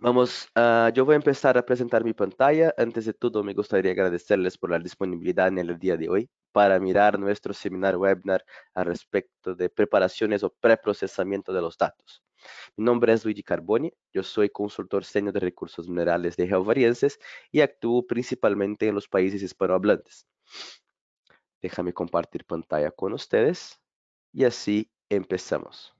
Vamos, ah, yo voy a empezar a presentar mi pantalla. Antes de todo, me gustaría agradecerles por la disponibilidad en el día de hoy para mirar nuestro seminario webinar al respecto de preparaciones o preprocesamiento de los datos. Mi nombre es Luigi Carboni, yo soy consultor senior de recursos minerales de Geovarienses y actúo principalmente en los países hispanohablantes. Déjame compartir pantalla con ustedes y así empezamos.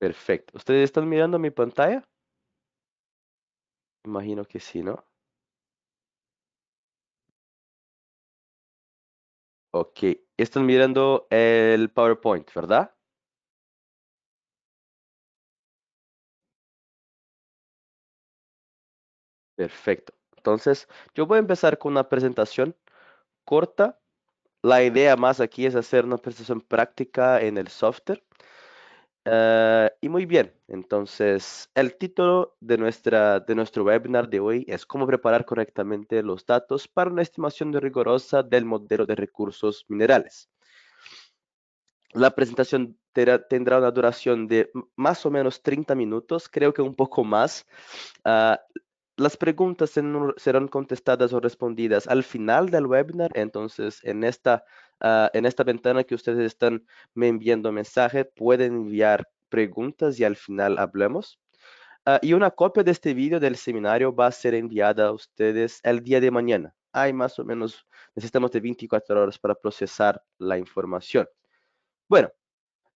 Perfecto. ¿Ustedes están mirando mi pantalla? Imagino que sí, ¿no? Ok. Están mirando el PowerPoint, ¿verdad? Perfecto. Entonces, yo voy a empezar con una presentación corta. La idea más aquí es hacer una presentación práctica en el software. Ah, y muy bien, entonces el título de, nuestra, de nuestro webinar de hoy es cómo preparar correctamente los datos para una estimación rigurosa del modelo de recursos minerales. La presentación tendrá una duración de más o menos 30 minutos, creo que un poco más. Ah, las preguntas serán contestadas o respondidas al final del webinar. Entonces, en esta, ah, en esta ventana que ustedes están me enviando mensaje, pueden enviar preguntas y al final hablemos. Ah, y una copia de este video del seminario va a ser enviada a ustedes el día de mañana. Hay más o menos, necesitamos de 24 horas para procesar la información. Bueno,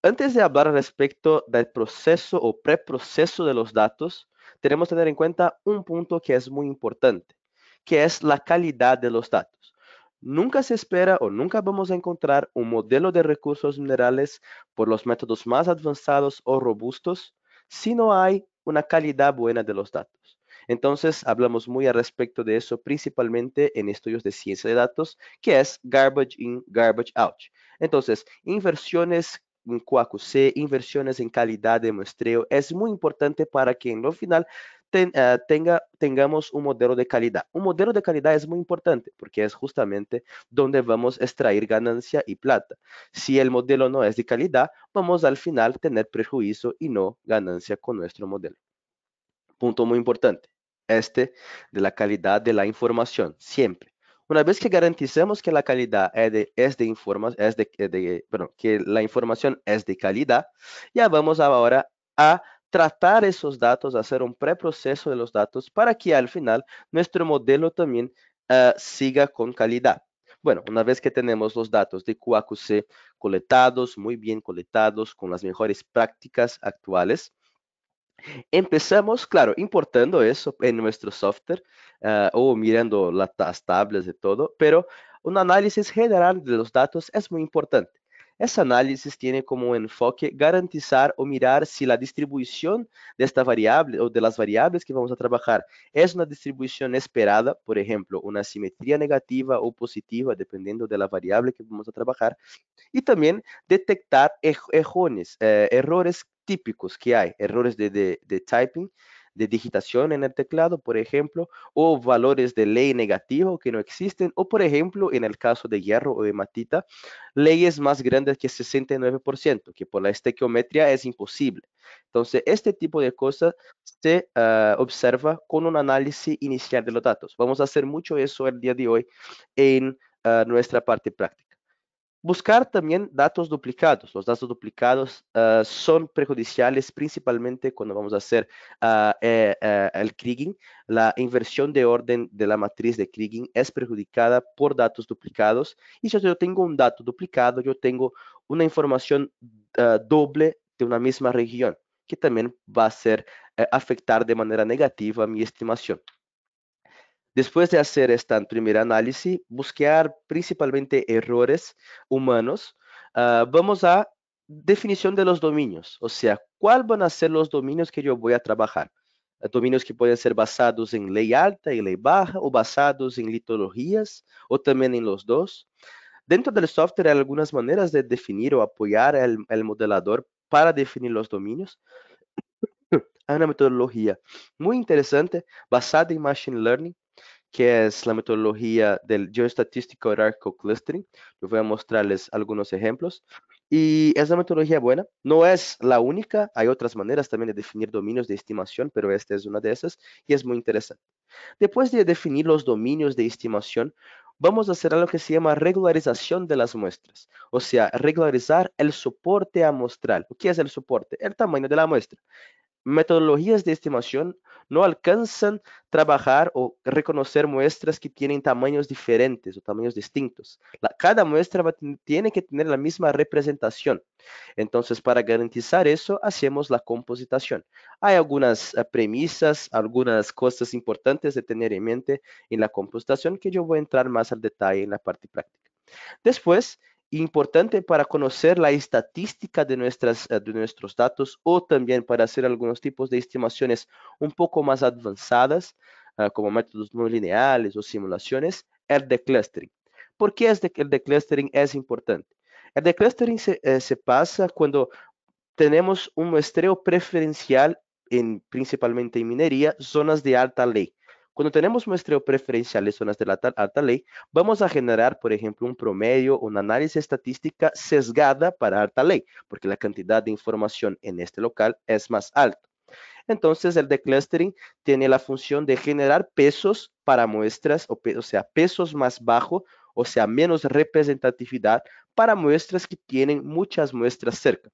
antes de hablar respecto del proceso o preproceso de los datos, tenemos que tener en cuenta un punto que es muy importante, que es la calidad de los datos. Nunca se espera o nunca vamos a encontrar un modelo de recursos minerales por los métodos más avanzados o robustos si no hay una calidad buena de los datos. Entonces, hablamos muy al respecto de eso, principalmente en estudios de ciencia de datos, que es garbage in, garbage out. Entonces, inversiones en inversiones en calidad de muestreo, es muy importante para que en lo final eh, tenga, tengamos un modelo de calidad. Un modelo de calidad es muy importante porque es justamente donde vamos a extraer ganancia y plata. Si el modelo no es de calidad, vamos al final tener prejuicio y no ganancia con nuestro modelo. Punto muy importante, este de la calidad de la información, siempre. Una vez que garantizamos que la calidad es de, es de, informa, es de, que la información es de calidad, ya vamos ahora a tratar esos datos, hacer un preproceso de los datos para que al final nuestro modelo también eh, siga con calidad. Bueno, una vez que tenemos los datos de QAQC coletados, muy bien coletados, con las mejores prácticas actuales, Empezamos, claro, importando eso en nuestro software ah, o mirando las tablas de todo, pero un análisis general de los datos es muy importante. Ese análisis tiene como enfoque garantizar o mirar si la distribución de esta variable o de las variables que vamos a trabajar es una distribución esperada, por ejemplo, una simetría negativa o positiva, dependiendo de la variable que vamos a trabajar, y también detectar eh, errores, errores típicos que hay, errores de, typing, de digitación en el teclado, por ejemplo, o valores de ley negativo que no existen, o por ejemplo, en el caso de hierro o de matita, leyes más grandes que 69%, que por la estequiometría es imposible. Entonces, este tipo de cosas se ah, observa con un análisis inicial de los datos. Vamos a hacer mucho eso el día de hoy en ah, nuestra parte práctica. Buscar también datos duplicados. Los datos duplicados ah, son perjudiciales principalmente cuando vamos a hacer ah, eh, eh, el kriging. La inversión de orden de la matriz de kriging es perjudicada por datos duplicados. Y si yo tengo un dato duplicado, yo tengo una información ah, doble de una misma región, que también va a ser, eh, afectar de manera negativa mi estimación. Después de hacer esta primera análisis, buscar principalmente errores humanos, ah, vamos a definición de los dominios, o sea, cuáles van a ser los dominios que yo voy a trabajar. Dominios que pueden ser basados en ley alta y ley baja, o basados en litologías, o también en los dos. Dentro del software hay algunas maneras de definir o apoyar al modelador para definir los dominios. Hay una metodología muy interesante basada en Machine Learning que es la metodología del geoestatístico hierarchical clustering. Yo voy a mostrarles algunos ejemplos. Y es una metodología buena, no es la única, hay otras maneras también de definir dominios de estimación, pero esta es una de esas y es muy interesante. Después de definir los dominios de estimación, vamos a hacer algo que se llama regularización de las muestras, o sea, regularizar el soporte a mostrar. ¿Qué es el soporte? El tamaño de la muestra metodologías de estimación no alcanzan trabajar o reconocer muestras que tienen tamaños diferentes o tamaños distintos. cada muestra tiene que tener la misma representación. Entonces, para garantizar eso, hacemos la compositación. Hay algunas eh, premisas, algunas cosas importantes de tener en mente en la compositación que yo voy a entrar más al detalle en la parte práctica. Después, importante para conocer la estadística de, nuestras, eh, de nuestros datos o también para hacer algunos tipos de estimaciones un poco más avanzadas, eh, como métodos no lineales o simulaciones, el de clustering. ¿Por qué es de, el de clustering es importante? El de clustering eh, se, pasa cuando tenemos un muestreo preferencial, en, principalmente en minería, zonas de alta ley. Cuando tenemos muestreo preferencial en zonas de alta, ley, vamos a generar, por ejemplo, un promedio, un análisis estadística sesgada para alta ley, porque la cantidad de información en este local es más alta. Entonces, el declustering tiene la función de generar pesos para muestras, o, sea, pesos más bajo, o sea, menos representatividad para muestras que tienen muchas muestras cerca.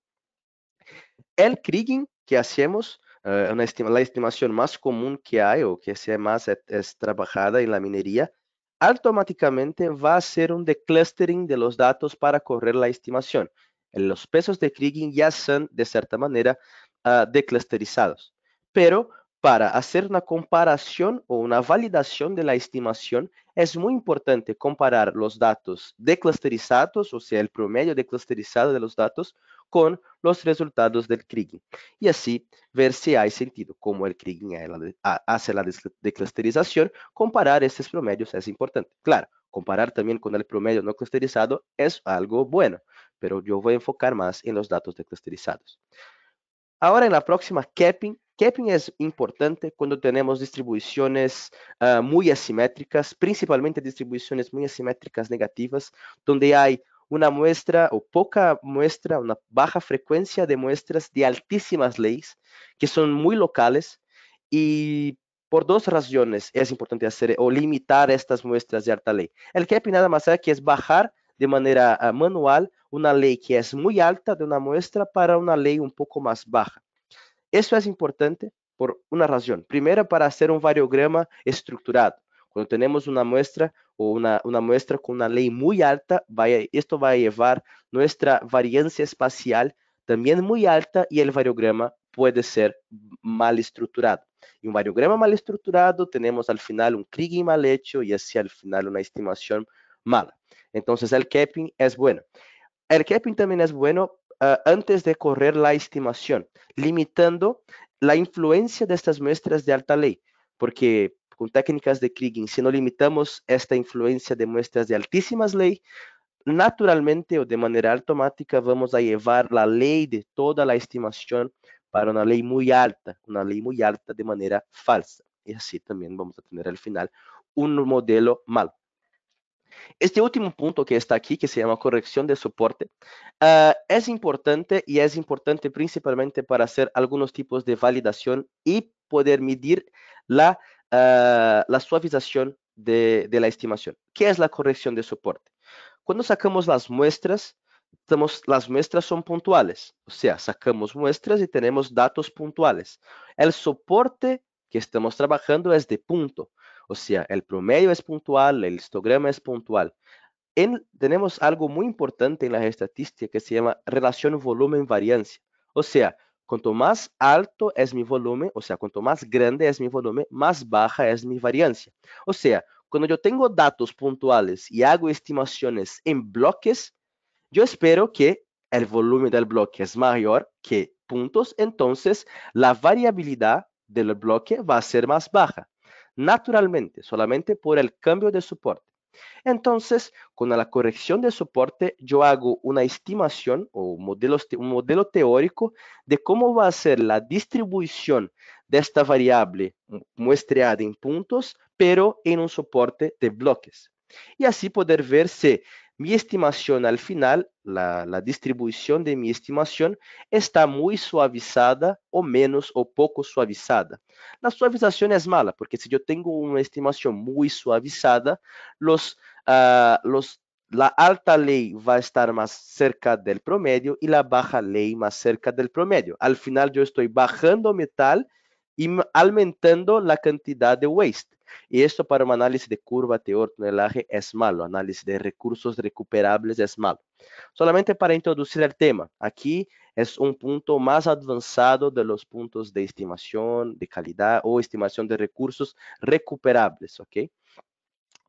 El kriging que hacemos eh, la estimación más común que hay o que sea más e, es, trabajada en la minería, automáticamente va a ser un declustering de los datos para correr la estimación. Los pesos de Kriging ya son, de cierta manera, de ah, declusterizados. Pero para hacer una comparación o una validación de la estimación, es muy importante comparar los datos declusterizados, o sea, el promedio declusterizado de los datos, con los resultados del Kriging y así ver si hay sentido, como el Kriging hace la declasterización, comparar estos promedios es importante. Claro, comparar también con el promedio no clusterizado es algo bueno, pero yo voy a enfocar más en los datos declasterizados. Ahora en la próxima, capping. Capping es importante cuando tenemos distribuciones eh, muy asimétricas, principalmente distribuciones muy asimétricas negativas, donde hay una muestra o poca muestra, una baja frecuencia de muestras de altísimas leyes que son muy locales y por dos razones es importante hacer o limitar estas muestras de alta ley. El que nada más que es bajar de manera ah, manual una ley que es muy alta de una muestra para una ley un poco más baja. Eso es importante por una razón. Primero, para hacer un variograma estructurado. Cuando tenemos una muestra o una, muestra con una ley muy alta, esto va a llevar nuestra variancia espacial también muy alta y el variograma puede ser mal estructurado. Y un variograma mal estructurado tenemos al final un Kriging mal hecho y así al final una estimación mala. Entonces el capping es bueno. El capping también es bueno ah, antes de correr la estimación, limitando la influencia de estas muestras de alta ley, porque con técnicas de Kriging, si no limitamos esta influencia de muestras de altísimas ley, naturalmente o de manera automática vamos a llevar la ley de toda la estimación para una ley muy alta, una ley muy alta de manera falsa. Y así también vamos a tener al final un modelo malo. Este último punto que está aquí, que se llama corrección de soporte, ah, es importante y es importante principalmente para hacer algunos tipos de validación y poder medir la Ah, la suavización de, la estimación. ¿Qué es la corrección de soporte? Cuando sacamos las muestras, las muestras son puntuales, o sea, sacamos muestras y tenemos datos puntuales. El soporte que estamos trabajando es de punto, o sea, el promedio es puntual, el histograma es puntual. tenemos algo muy importante en la estadística que se llama relación volumen-variancia, o sea, Cuanto más alto es mi volumen, o sea, cuanto más grande es mi volumen, más baja es mi variancia. O sea, cuando yo tengo datos puntuales y hago estimaciones en bloques, yo espero que el volumen del bloque es mayor que puntos, entonces la variabilidad del bloque va a ser más baja, naturalmente, solamente por el cambio de soporte. Entonces, con la corrección de soporte, yo hago una estimación o un modelo teórico de cómo va a ser la distribución de esta variable muestreada en puntos, pero en un soporte de bloques. Y así poder ver si mi estimación al final, la, distribución de mi estimación está muy suavizada o menos o poco suavizada. La suavización es mala, porque si yo tengo una estimación muy suavizada, ah, la alta ley va a estar más cerca del promedio y la baja ley más cerca del promedio. Al final yo estoy bajando metal y aumentando la cantidad de waste. Y esto para un análisis de curva, de tonelaje es malo. Análisis de recursos recuperables es malo. Solamente para introducir el tema, aquí es un punto más avanzado de los puntos de estimación de calidad o estimación de recursos recuperables, ¿ok?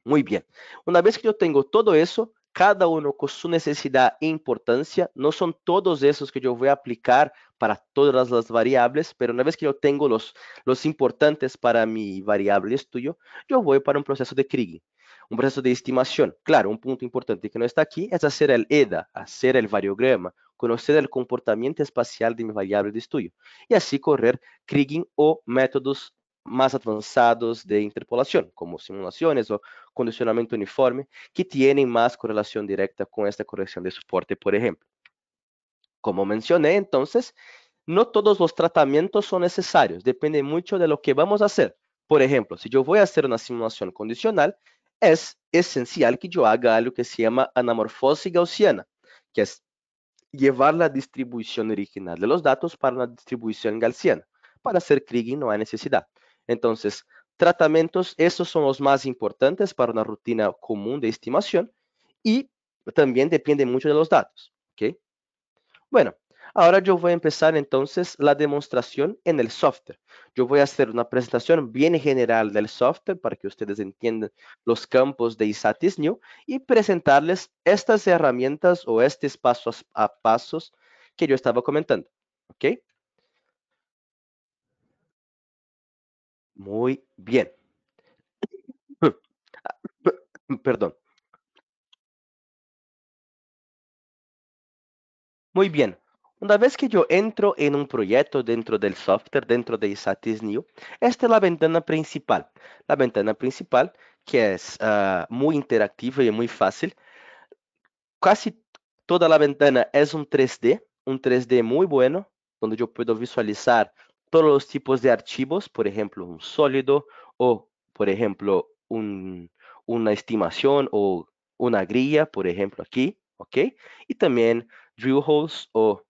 Muy bien. Una vez que yo tengo todo eso, cada uno con su necesidad e importancia. No son todos esos que yo voy a aplicar para todas las variables, pero una vez que yo tengo los, los importantes para mi variable estudio, yo voy para un proceso de Krieg, un proceso de estimación. Claro, un punto importante que no está aquí es hacer el EDA, hacer el variograma, conocer el comportamiento espacial de mi variable de estudio y así correr Kriging o métodos más avanzados de interpolación, como simulaciones o condicionamiento uniforme, que tienen más correlación directa con esta corrección de soporte, por ejemplo. Como mencioné, entonces, no todos los tratamientos son necesarios, depende mucho de lo que vamos a hacer. Por ejemplo, si yo voy a hacer una simulación condicional, es esencial que yo haga algo que se llama anamorfosis gaussiana, que es llevar la distribución original de los datos para una distribución gaussiana. Para hacer Kriging no hay necesidad. Entonces, tratamientos, esos son los más importantes para una rutina común de estimación y también depende mucho de los datos. ¿okay? Bueno, ahora yo voy a empezar entonces la demostración en el software. Yo voy a hacer una presentación bien general del software para que ustedes entiendan los campos de ISATIS New y presentarles estas herramientas o estos pasos a pasos que yo estaba comentando. ¿okay? Muy bien. Perdón. Muy bien. Una vez que yo entro en un proyecto dentro del software, dentro de Satis New, esta es la ventana principal. La ventana principal, que es ah, muy interactiva y muy fácil. Casi toda la ventana es un 3D, un 3D muy bueno, donde yo puedo visualizar todos los tipos de archivos, por ejemplo, un sólido o, por ejemplo, una estimación o una grilla, por ejemplo, aquí, ¿ok? Y también drill holes o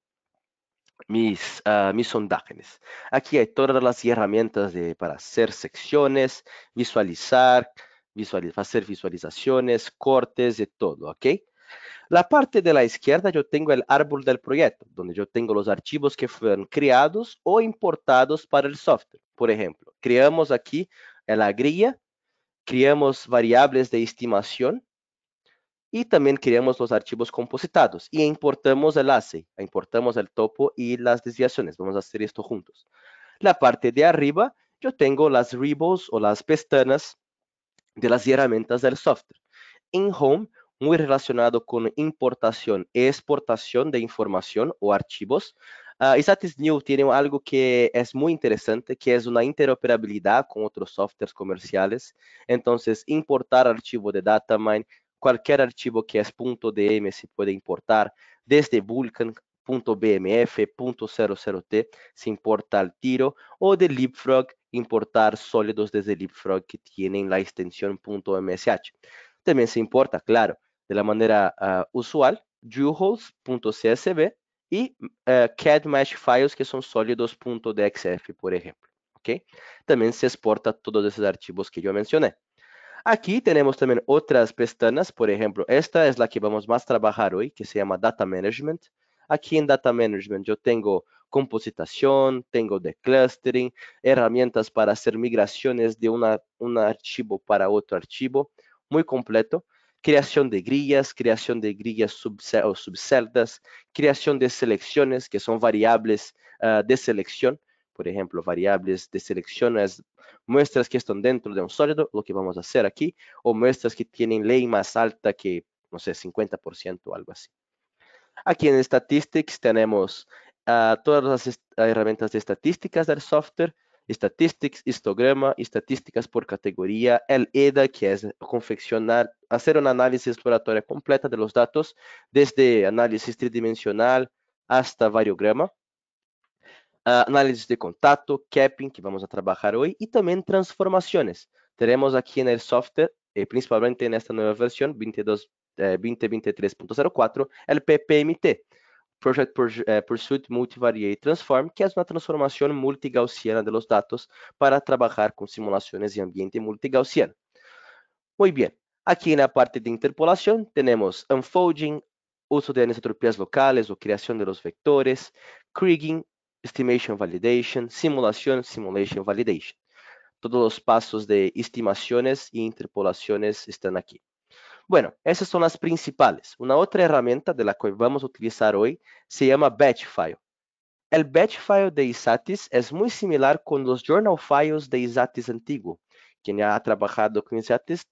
mis, ah, mis sondajes. Aquí hay todas las herramientas para hacer secciones, visualizar, hacer visualizaciones, cortes, de todo, ¿ok? La parte de la izquierda yo tengo el árbol del proyecto, donde yo tengo los archivos que fueron creados o importados para el software. Por ejemplo, creamos aquí la grilla, creamos variables de estimación y también creamos los archivos compositados y importamos el ACE, importamos el topo y las desviaciones. Vamos a hacer esto juntos. La parte de arriba, yo tengo las ribos o las pestañas de las herramientas del software. En Home, muy relacionado con importación e exportación de información o archivos. Uh, ah, New tiene algo que es muy interesante, que es una interoperabilidad con otros softwares comerciales. Entonces, importar archivo de Datamine, cualquier archivo que es .dm se puede importar desde vulkanbmf00 t se importa al tiro o de Leapfrog importar sólidos desde Leapfrog que tienen la extensión .msh. También se importa, claro, de la manera ah, usual, jewels.csv U-H y uh, eh, CAD Mesh Files, que son sólidos.dxf, por ejemplo. También se exporta todos esos archivos que yo mencioné. Aquí tenemos también otras pestañas, por ejemplo, esta es la que vamos más a trabajar hoy, que se llama Data Management. Aquí en Data Management yo tengo compositación, tengo de clustering, herramientas para hacer migraciones de un archivo para otro archivo, muy completo creación de grillas, creación de grillas sub o subceldas, creación de selecciones, que son variables ah, de selección. Por ejemplo, variables de selección muestras que están dentro de un sólido, lo que vamos a hacer aquí, o muestras que tienen ley más alta que, no sé, 50% o algo así. Aquí en Statistics tenemos ah, todas las herramientas de estadísticas del software, Statistics, histograma, estadísticas por categoría, el EDA, que es confeccionar hacer una análisis exploratoria completa de los datos, desde análisis tridimensional hasta variograma, ah, análisis de contacto, capping, que vamos a trabajar hoy, y también transformaciones. Tenemos aquí en el software, eh, principalmente en esta nueva versión 22, 2023.04, eh, el PPMT, Project eh, Pursuit Multivariate Transform, que es una transformación multigaussiana de los datos para trabajar con simulaciones de ambiente multigaussiano. Muy bien, Aquí en la parte de interpolación tenemos unfolding, uso de anisotropías locales o creación de los vectores, kriging, estimation validation, simulación, simulation validation. Todos los pasos de estimaciones e interpolaciones están aquí. Bueno, esas son las principales. Una otra herramienta de la que vamos a utilizar hoy se llama Batch File. El Batch File de ISATIS es muy similar con los Journal Files de ISATIS antiguo, quien ha trabajado con InSatis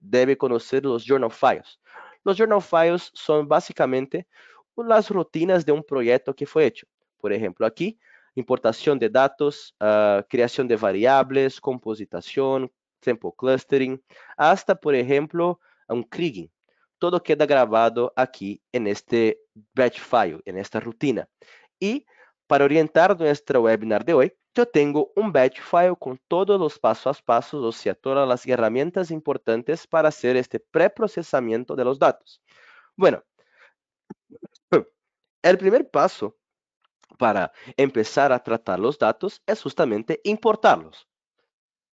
debe, conocer los journal files. Los journal files son básicamente las rutinas de un proyecto que fue hecho. Por ejemplo, aquí, importación de datos, ah, creación de variables, compositación, tiempo clustering, hasta, por ejemplo, un kriging. Todo queda grabado aquí en este batch file, en esta rutina. Y para orientar nuestro webinar de hoy, yo tengo un batch file con todos los pasos a pasos, o sea, todas las herramientas importantes para hacer este preprocesamiento de los datos. Bueno, el primer paso para empezar a tratar los datos es justamente importarlos.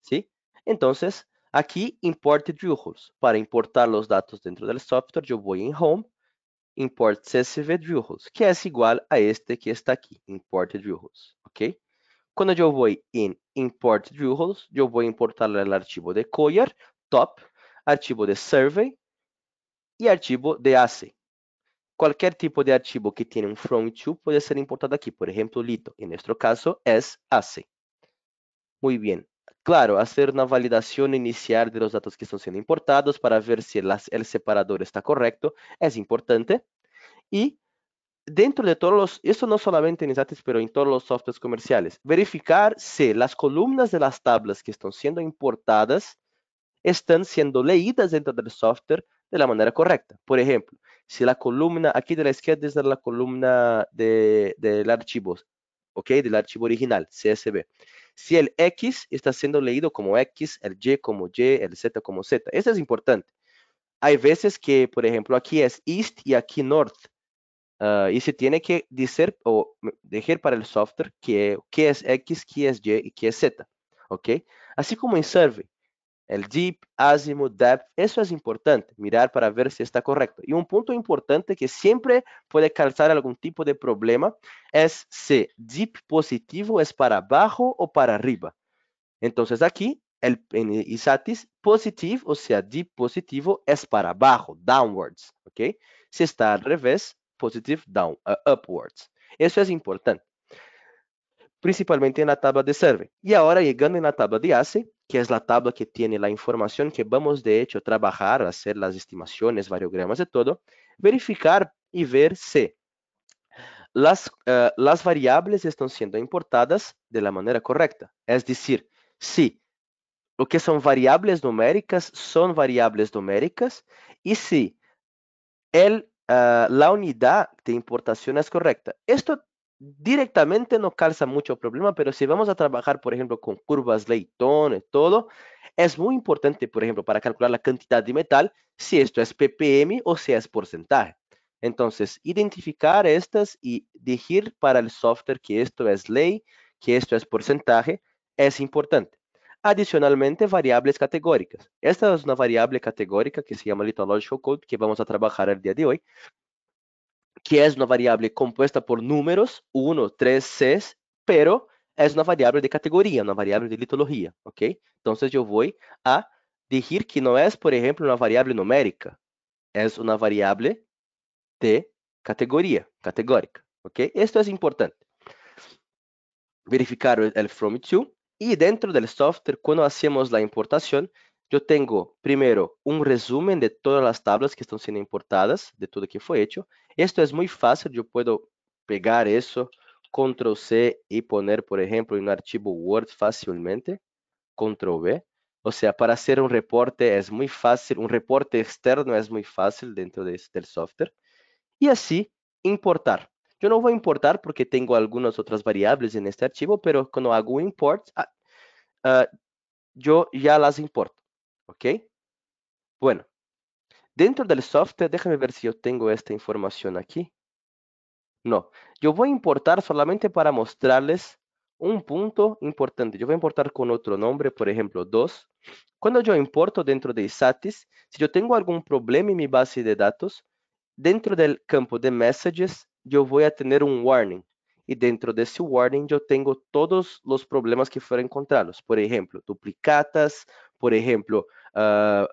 ¿Sí? Entonces, aquí import rules Para importar los datos dentro del software, yo voy en Home, import CSV rules que es igual a este que está aquí, import rules ¿Ok? Cuando yo voy en Import rules, yo voy a importar el archivo de Collar, top, archivo de survey y archivo de AC. Cualquier tipo de archivo que tiene un From to puede ser importado aquí. Por ejemplo, Lito, en nuestro caso, es AC. Muy bien. Claro, hacer una validación inicial de los datos que están siendo importados para ver si el separador está correcto es importante. Y dentro de todos los, esto no solamente en SATIS, pero en todos los softwares comerciales, verificar si las columnas de las tablas que están siendo importadas están siendo leídas dentro del software de la manera correcta. Por ejemplo, si la columna aquí de la izquierda es la columna del archivo, ¿ok? Del archivo original, CSV. Si el X está siendo leído como X, el Y como Y, el Z como Z. Eso es importante. Hay veces que, por ejemplo, aquí es East y aquí North Ah, y se tiene que decir o dejar para el software que, que es X, que es Y y que es Z. ¿Ok? Así como en Survey, el deep, azimuth, depth, eso es importante, mirar para ver si está correcto. Y un punto importante que siempre puede causar algún tipo de problema es si deep positivo es para abajo o para arriba. Entonces aquí, el, en ISATIS, POSITIVE, o sea, deep positivo es para abajo, downwards, ¿ok? Si está al revés, positive down, upwards. Isso é importante, principalmente na tabla de survey. E agora, chegando na tabla de ACE, que é a tabla que tem a informação que vamos de hecho trabalhar, fazer as estimações, estimaciones, variogramas e todo, verificar e ver se as uh, eh, las variables están importadas de la maneira correta. Es é decir, se o que são variáveis numéricas são variáveis numéricas e se el Ah, la unidad de importación es correcta. Esto directamente no causa mucho problema, pero si vamos a trabajar, por ejemplo, con curvas, y todo, es muy importante, por ejemplo, para calcular la cantidad de metal, si esto es ppm o si es porcentaje. Entonces, identificar estas y decir para el software que esto es ley, que esto es porcentaje, es importante. Adicionalmente, variables categóricas. Esta es una variable categórica que se llama lithological Code, que vamos a trabajar el día de hoy, que es una variable compuesta por números 1, 3, 6, pero es una variable de categoría, una variable de litología, ¿ok? Entonces yo voy a decir que no es, por ejemplo, una variable numérica, es una variable de categoría, categórica, ¿ok? Esto es importante. Verificar el from to y dentro del software, cuando hacemos la importación, yo tengo primero un resumen de todas las tablas que están siendo importadas, de todo lo que fue hecho. Esto es muy fácil, yo puedo pegar eso, control C y poner, por ejemplo, en un archivo Word fácilmente, control V. O sea, para hacer un reporte es muy fácil, un reporte externo es muy fácil dentro de, del software. Y así, importar. Yo no voy a importar porque tengo algunas otras variables en este archivo, pero cuando hago import, ah, ah, yo ya las importo, ¿ok? Bueno, dentro del software, déjame ver si yo tengo esta información aquí. No, yo voy a importar solamente para mostrarles un punto importante. Yo voy a importar con otro nombre, por ejemplo, 2. Cuando yo importo dentro de Isatis, si yo tengo algún problema en mi base de datos, dentro del campo de messages, yo voy a tener un warning. y dentro de ese warning, yo tengo todos los problemas que fueron encontrados. Por ejemplo duplicatas, por ejemplo ah,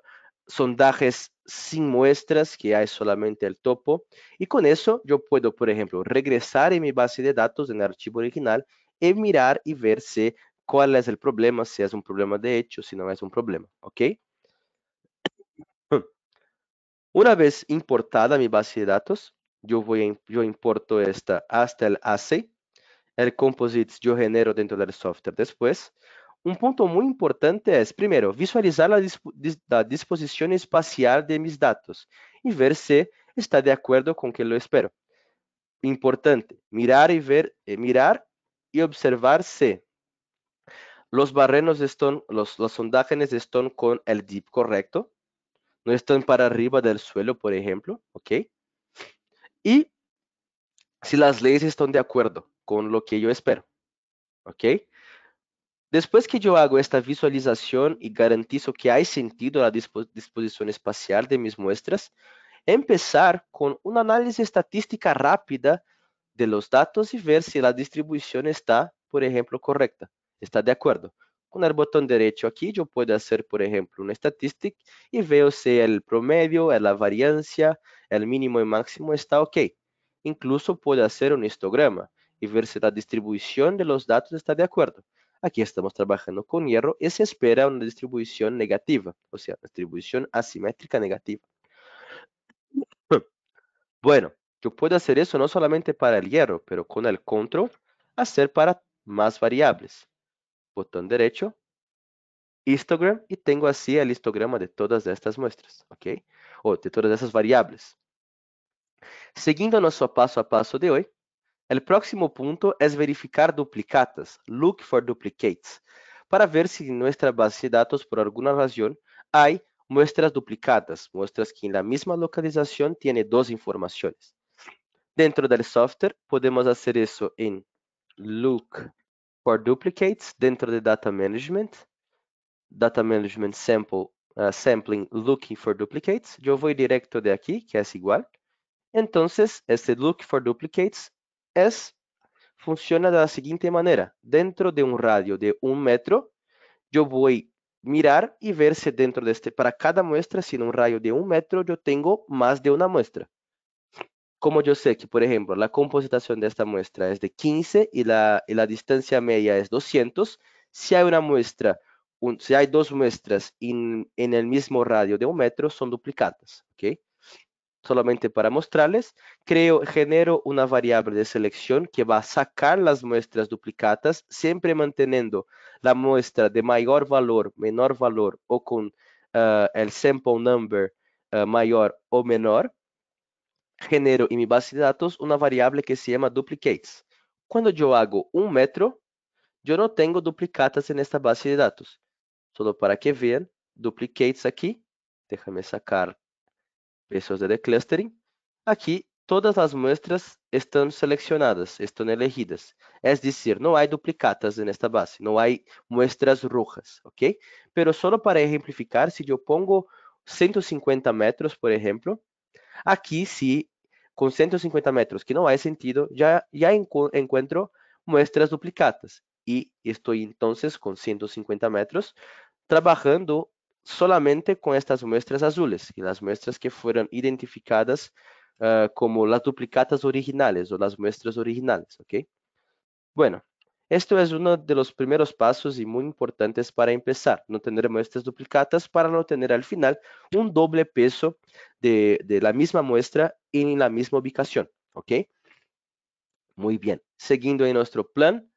sondajes sin muestras, que hay solamente el topo. Y con eso yo puedo, por ejemplo, regresar en mi base de datos, en el archivo original, y mirar y ver si cuál es el problema, si es un problema de hecho, si no es un problema, ¿ok? Una vez importada mi base de datos, yo, voy yo importo esta hasta el AC, el composite yo genero dentro del software después. Un punto muy importante es, primero, visualizar la disposición espacial de mis datos y ver si está de acuerdo con que lo espero. Importante, mirar y ver, eh, mirar y observar si los barrenos los los los con están con el dip correcto, no están para arriba del suelo, por ejemplo, ok? y si las leyes están de acuerdo con lo que yo espero. ¿Ok? Después que yo hago esta visualización y garantizo que hay sentido a la disposición espacial de mis muestras, empezar con un análisis estadística rápida de los datos y ver si la distribución está, por ejemplo, correcta, está de acuerdo con el botón derecho aquí yo puedo hacer, por ejemplo, una statistic y veo si el promedio, eh, la variancia, el mínimo y máximo está ok. Incluso puedo hacer un histograma y ver si la distribución de los datos está de acuerdo. Aquí estamos trabajando con hierro y se espera una distribución negativa, o sea, distribución asimétrica negativa. Bueno, yo puedo hacer eso no solamente para el hierro, pero con el control, hacer para más variables botón derecho, histogram, y tengo así el histograma de todas estas muestras, ok? O de todas esas variables. Siguiendo nuestro paso a paso de hoy, el próximo punto es verificar duplicatas, look for duplicates, para ver si en nuestra base de datos, por alguna razón, hay muestras duplicadas, muestras que en la misma localización tiene dos informaciones. Dentro del software, podemos hacer eso en look for duplicates dentro de data management, data management sample, uh, sampling looking for duplicates, yo voy directo de aquí, que es igual. Entonces, este look for duplicates es, funciona de la siguiente manera. Dentro de un um radio de un um metro, yo voy mirar y e ver si dentro de este, para cada muestra, si en un radio de un um metro yo tengo más de una muestra como yo sé que, por ejemplo, la compositación de esta muestra es de 15 y la, distancia media es 200, si hay una muestra, si hay dos muestras en el mismo radio de un metro, son duplicadas, ¿ok? Solamente para mostrarles, creo, genero una variable de selección que va a sacar las muestras duplicadas, siempre manteniendo la muestra de mayor valor, menor valor o con eh, el sample number eh, mayor o menor, genero em minha base de dados uma variable que se llama duplicates. quando eu hago um metro, eu não tenho duplicatas nesta esta base de dados só para que vejam duplicates aqui déjame sacar pesos de clustering. aqui todas as muestras estão selecionadas estão elegidas. Es decir, não há duplicatas nesta esta base, não há muestras rojas, ¿ok? mas só para ejemplificar, se eu pongo 150 metros, por exemplo Aquí sí, con 150 metros, que no hay sentido, ya encuentro encuentro muestras duplicadas. Y estoy entonces con 150 metros, trabajando solamente con estas muestras azules Y las muestras que fueron identificadas eh, como las duplicatas originales o las muestras originales. Bueno, esto es uno de los primeros pasos y muy importantes para empezar. No tener muestras duplicadas para no tener al final un doble peso de, la misma muestra en la misma ubicación. ¿Ok? Muy bien. Siguiendo en nuestro plan.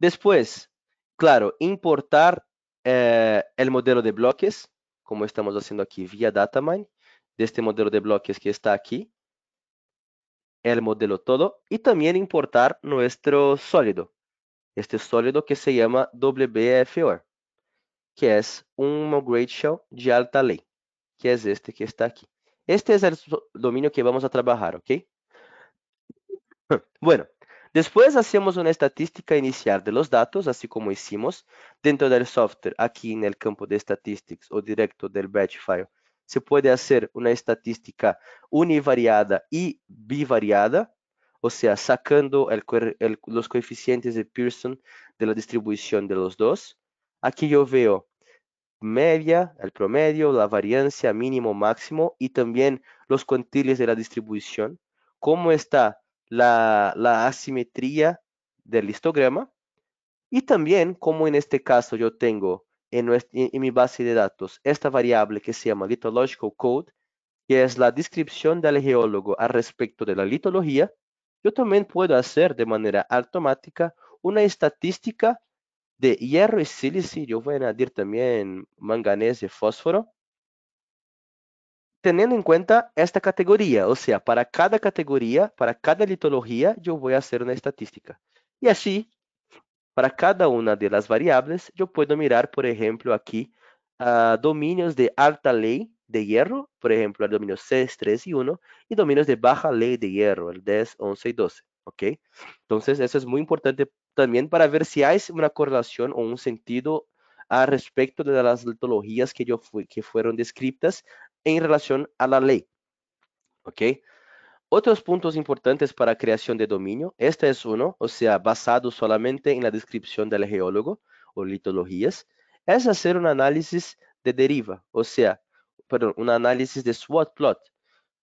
Después, claro, importar eh, el modelo de bloques, como estamos haciendo aquí vía Datamine, de este modelo de bloques que está aquí, el modelo todo, y también importar nuestro sólido, este sólido que se chama WBFO, que é um grade shell de alta lei, que é este que está aqui. Este é o domínio que vamos a trabalhar, ok? Bueno, depois hacemos uma estatística inicial de los datos, assim como hicimos dentro do software, aqui no campo de Statistics ou directo del Batch File. Se puede hacer una estatística univariada y bivariada, o sea, sacando los coeficientes de Pearson de la distribución de los dos. Aquí yo veo media, el promedio, la variancia mínimo, máximo y también los cuantiles de la distribución, cómo está la, asimetría del histograma y también como en este caso yo tengo en, mi base de datos esta variable que se llama Lithological code, que es la descripción del geólogo al respecto de la litología, yo también puedo hacer de manera automática una estadística de hierro y sílice. Yo voy a añadir también manganés y fósforo. Teniendo en cuenta esta categoría, o sea, para cada categoría, para cada litología, yo voy a hacer una estadística. Y así, para cada una de las variables, yo puedo mirar, por ejemplo, aquí, a ah, dominios de alta ley de hierro, por ejemplo, el dominio 6, 3 y 1, y dominios de baja ley de hierro, el 10, 11 y 12. ¿Ok? Entonces, eso es muy importante también para ver si hay una correlación o un sentido a respecto de las litologías que, yo que fueron descritas en relación a la ley. ¿Ok? Otros puntos importantes para creación de dominio. Este es uno, o sea, basado solamente en la descripción del geólogo o litologías, es hacer un análisis de deriva, o sea, perdón, un análisis de SWOT plot.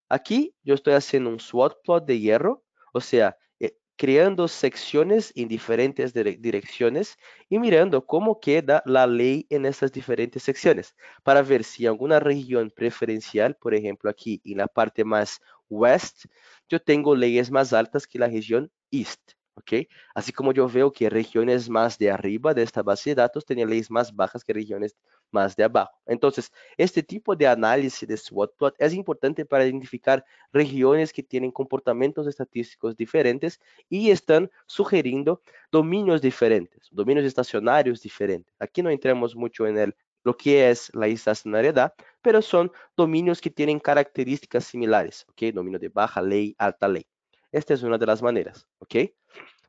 Aquí yo estoy haciendo un SWOT plot de hierro, o sea, eh, creando secciones en diferentes direcciones y mirando cómo queda la ley en esas diferentes secciones para ver si alguna región preferencial, por ejemplo aquí en la parte más west, yo tengo leyes más altas que la región east. ¿ok? Así como yo veo que regiones más de arriba de esta base de datos tenía leyes más bajas que regiones más de abajo. Entonces, este tipo de análisis de SWOT es importante para identificar regiones que tienen comportamientos estadísticos diferentes y están sugeriendo dominios diferentes, dominios estacionarios diferentes. Aquí no entremos mucho en el, lo que es la estacionariedad, pero son dominios que tienen características similares, ¿ok? Dominio de baja ley, alta ley. Esta es una de las maneras, ¿ok?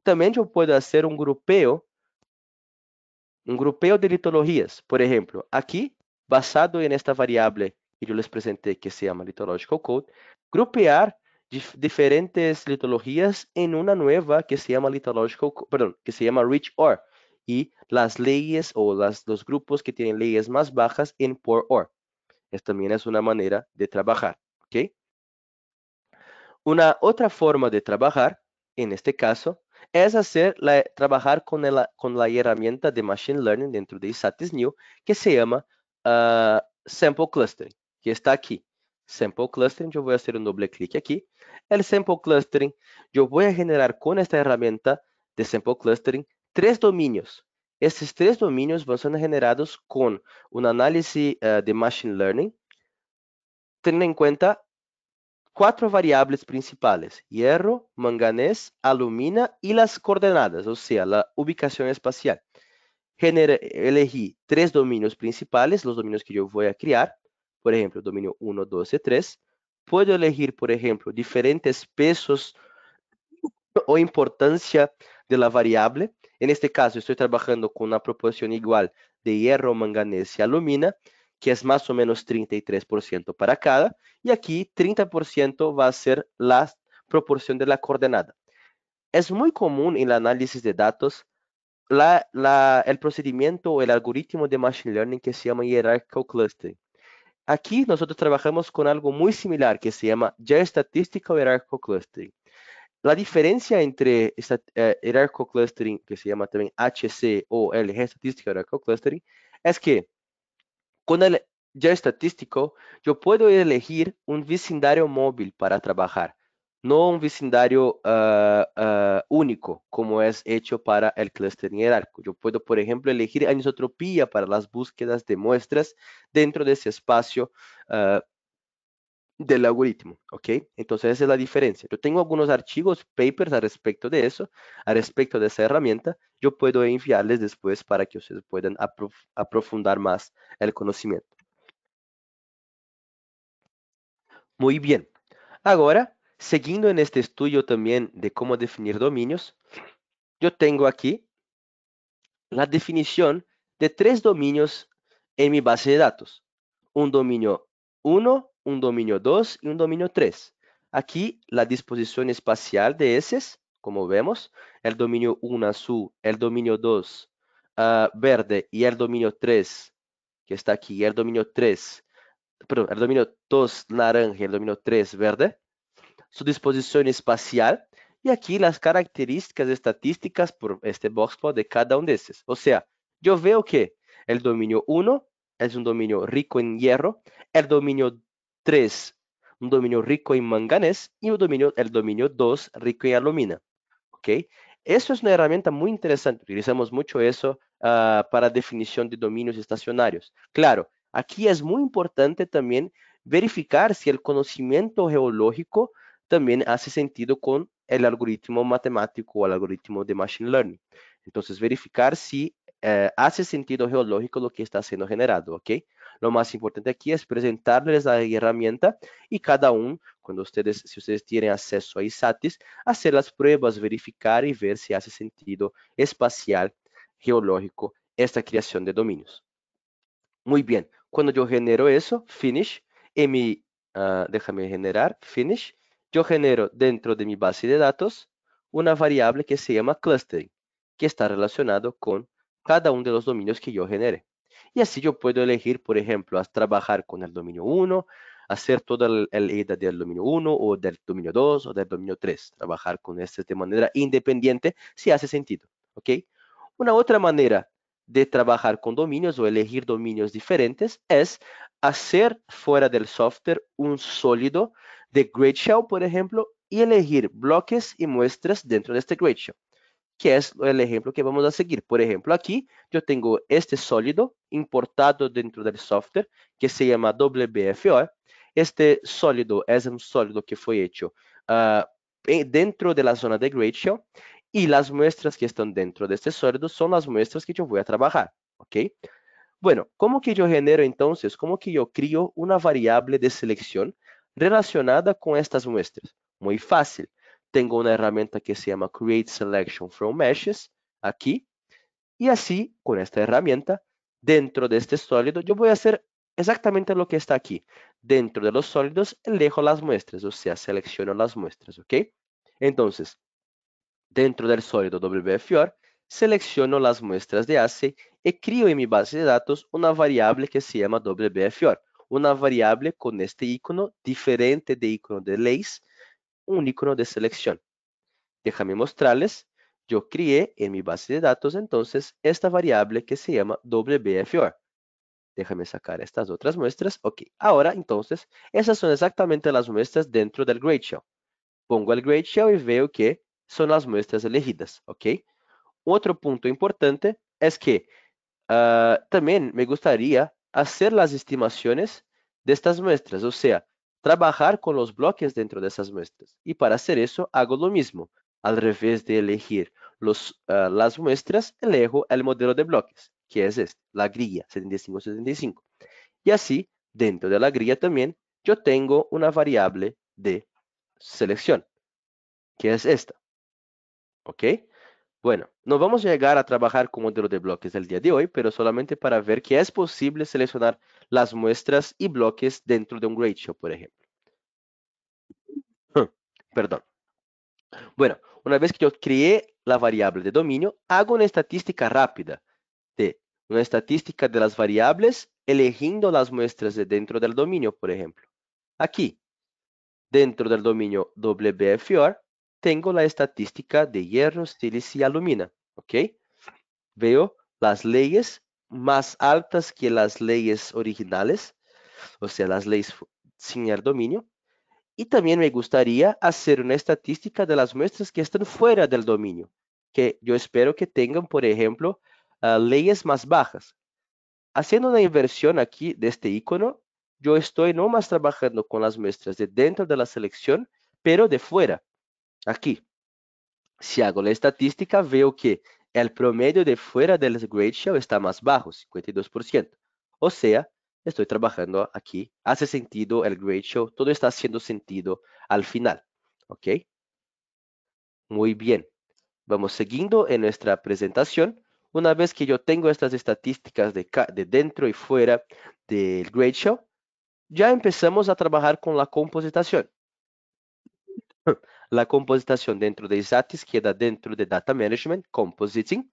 También yo puedo hacer un grupeo un grupo de litologías. Por ejemplo, aquí, basado en esta variable que yo les presenté que se llama Litological Code, grupear diferentes litologías en una nueva que se llama Litological, perdón, que se llama Rich OR y las leyes o los grupos que tienen leyes más bajas en Poor OR. Esta también es una manera de trabajar, Una otra forma de trabajar, en este caso, é fazer trabalhar com ela com a ferramenta de Machine Learning dentro de ISATIS New que se chama uh, ah, Sample Clustering, que está aqui Sample Clustering, eu vou fazer um doble clic aqui o Sample Clustering, eu vou generar com esta ferramenta de Sample Clustering três dominios. Esses três domínios vão ser generados com uma análise uh, ah, de machine learning, tendo em conta cuatro variables principales, hierro, manganés, alumina y las coordenadas, o sea, la ubicación espacial. elegí tres dominios principales, los dominios que yo voy a crear, por ejemplo, dominio 1, y 3. Puedo elegir, por ejemplo, diferentes pesos o importancia de la variable. En este caso, estoy trabajando con una proporción igual de hierro, manganés y alumina que es más o menos 33% para cada, y aquí 30% va a ser la proporción de la coordenada. Es muy común en el análisis de datos la, el procedimiento o el algoritmo de Machine Learning que se llama Hierarchical Clustering. Aquí nosotros trabajamos con algo muy similar que se llama Geostatistical Hierarchical Clustering. La diferencia entre esta, eh, Hierarchical Clustering, que se llama también HC o LG statistical Hierarchical Clustering, es que con el ya estatístico, yo puedo elegir un vecindario móvil para trabajar, no un vecindario ah, ah, único, como es hecho para el clúster arco. Yo puedo, por ejemplo, elegir anisotropía para las búsquedas de muestras dentro de ese espacio ah, del algoritmo, ¿ok? Entonces esa es la diferencia. Yo tengo algunos archivos, papers al respecto de eso, al respecto de esa herramienta, yo puedo enviarles después para que ustedes puedan aprofundar más el conocimiento. Muy bien. Ahora, siguiendo en este estudio también de cómo definir dominios, yo tengo aquí la definición de tres dominios en mi base de datos. Un dominio 1, un dominio 2 y un dominio 3. Aquí la disposición espacial de esos, como vemos, el dominio 1 azul, el dominio 2 ah, verde y el dominio 3, que está aquí, el dominio 3, perdón, el dominio 2 naranja y el dominio 3 verde, su disposición espacial y aquí las características estadísticas por este box plot de cada uno de esos O sea, yo veo que el dominio 1 es un dominio rico en hierro, el dominio 2 3, un dominio rico en manganés. y un dominio, el dominio 2 rico en alumina. ¿ok? Eso es una herramienta muy interesante, utilizamos mucho eso ah, para definición de dominios estacionarios. Claro, aquí es muy importante también verificar si el conocimiento geológico también hace sentido con el algoritmo matemático o el algoritmo de Machine Learning. Entonces, verificar si eh, hace sentido geológico lo que está siendo generado, ¿ok? Lo más importante aquí es presentarles la herramienta y cada uno, cuando ustedes, si ustedes tienen acceso a ISATIS, hacer las pruebas, verificar y ver si hace sentido espacial, geológico, esta creación de dominios. Muy bien, cuando yo genero eso, finish, en mi, ah, déjame generar, finish, yo genero dentro de mi base de datos una variable que se llama clustering, que está relacionado con cada uno de los dominios que yo genere. Y así yo puedo elegir, por ejemplo, a trabajar con el dominio 1, hacer toda la edad del dominio 1 o del dominio 2 o del dominio 3. Trabajar con este de manera independiente si hace sentido. ¿ok? Una otra manera de trabajar con dominios o elegir dominios diferentes es hacer fuera del software un sólido de Great por ejemplo, y elegir bloques y muestras dentro de este Great que es el ejemplo que vamos a seguir. Por ejemplo, aquí yo tengo este sólido importado dentro del software que se llama WBFO. ¿eh? Este sólido es un sólido que fue hecho uh, dentro de la zona de Great y las muestras que están dentro de este sólido son las muestras que yo voy a trabajar, ¿ok? Bueno, ¿cómo que yo genero entonces, cómo que yo crio una variable de selección relacionada com estas muestras? Muito fácil. tengo una herramienta que se llama Create Selection from Meshes aquí. Y así, con esta herramienta, dentro de este sólido, yo voy a hacer exactamente lo que está aquí. Dentro de los sólidos, elijo las muestras, o sea, selecciono las muestras, ¿ok? Entonces, dentro del sólido WFOR, selecciono las muestras de ACE y creo en mi base de datos una variable que se llama WFOR. una variable con este icono diferente de icono de Lace, un icono de selección. Déjame mostrarles, yo creé en mi base de datos entonces esta variable que se llama WBFR. Déjame sacar estas otras muestras. Ok, ahora entonces, esas son exactamente las muestras dentro del Great Show. Pongo el Great Show y veo que son las muestras elegidas, ok? Otro punto importante es que ah, también me gustaría hacer las estimaciones de estas muestras, o sea, trabajar con los bloques dentro de esas muestras. Y para hacer eso, hago lo mismo. Al revés de elegir los, ah, las muestras, elijo el modelo de bloques, que es este, la grilla 7575. Y así, dentro de la grilla también, yo tengo una variable de selección, que es esta. ¿Ok? Bueno, no vamos a llegar a trabajar con modelo de bloques el día de hoy, pero solamente para ver que es posible seleccionar las muestras y bloques dentro de un ratio, por ejemplo. Perdón. Bueno, una vez que yo creé la variable de dominio, hago una estadística rápida de una estadística de las variables elegiendo las muestras de dentro del dominio, por ejemplo. Aquí, dentro del dominio WFR tengo la estadística de hierro, sílice y alumina, ¿ok? Veo las leyes más altas que las leyes originales, o sea, las leyes sin el dominio. Y también me gustaría hacer una estadística de las muestras que están fuera del dominio, que yo espero que tengan, por ejemplo, ah, leyes más bajas. Haciendo una inversión aquí de este icono, yo estoy no más trabajando con las muestras de dentro de la selección, pero de fuera, aquí. Si hago la estadística, veo que el promedio de fuera del Great Show está más bajo, 52%. O sea, estoy trabajando aquí. Hace sentido el Great Show. Todo está haciendo sentido al final. ¿Ok? Muy bien. Vamos siguiendo en nuestra presentación. Una vez que yo tengo estas estadísticas de, de dentro y fuera del Great Show, ya empezamos a trabajar con la compositación la compositación dentro de ISATIS queda dentro de Data Management, Compositing,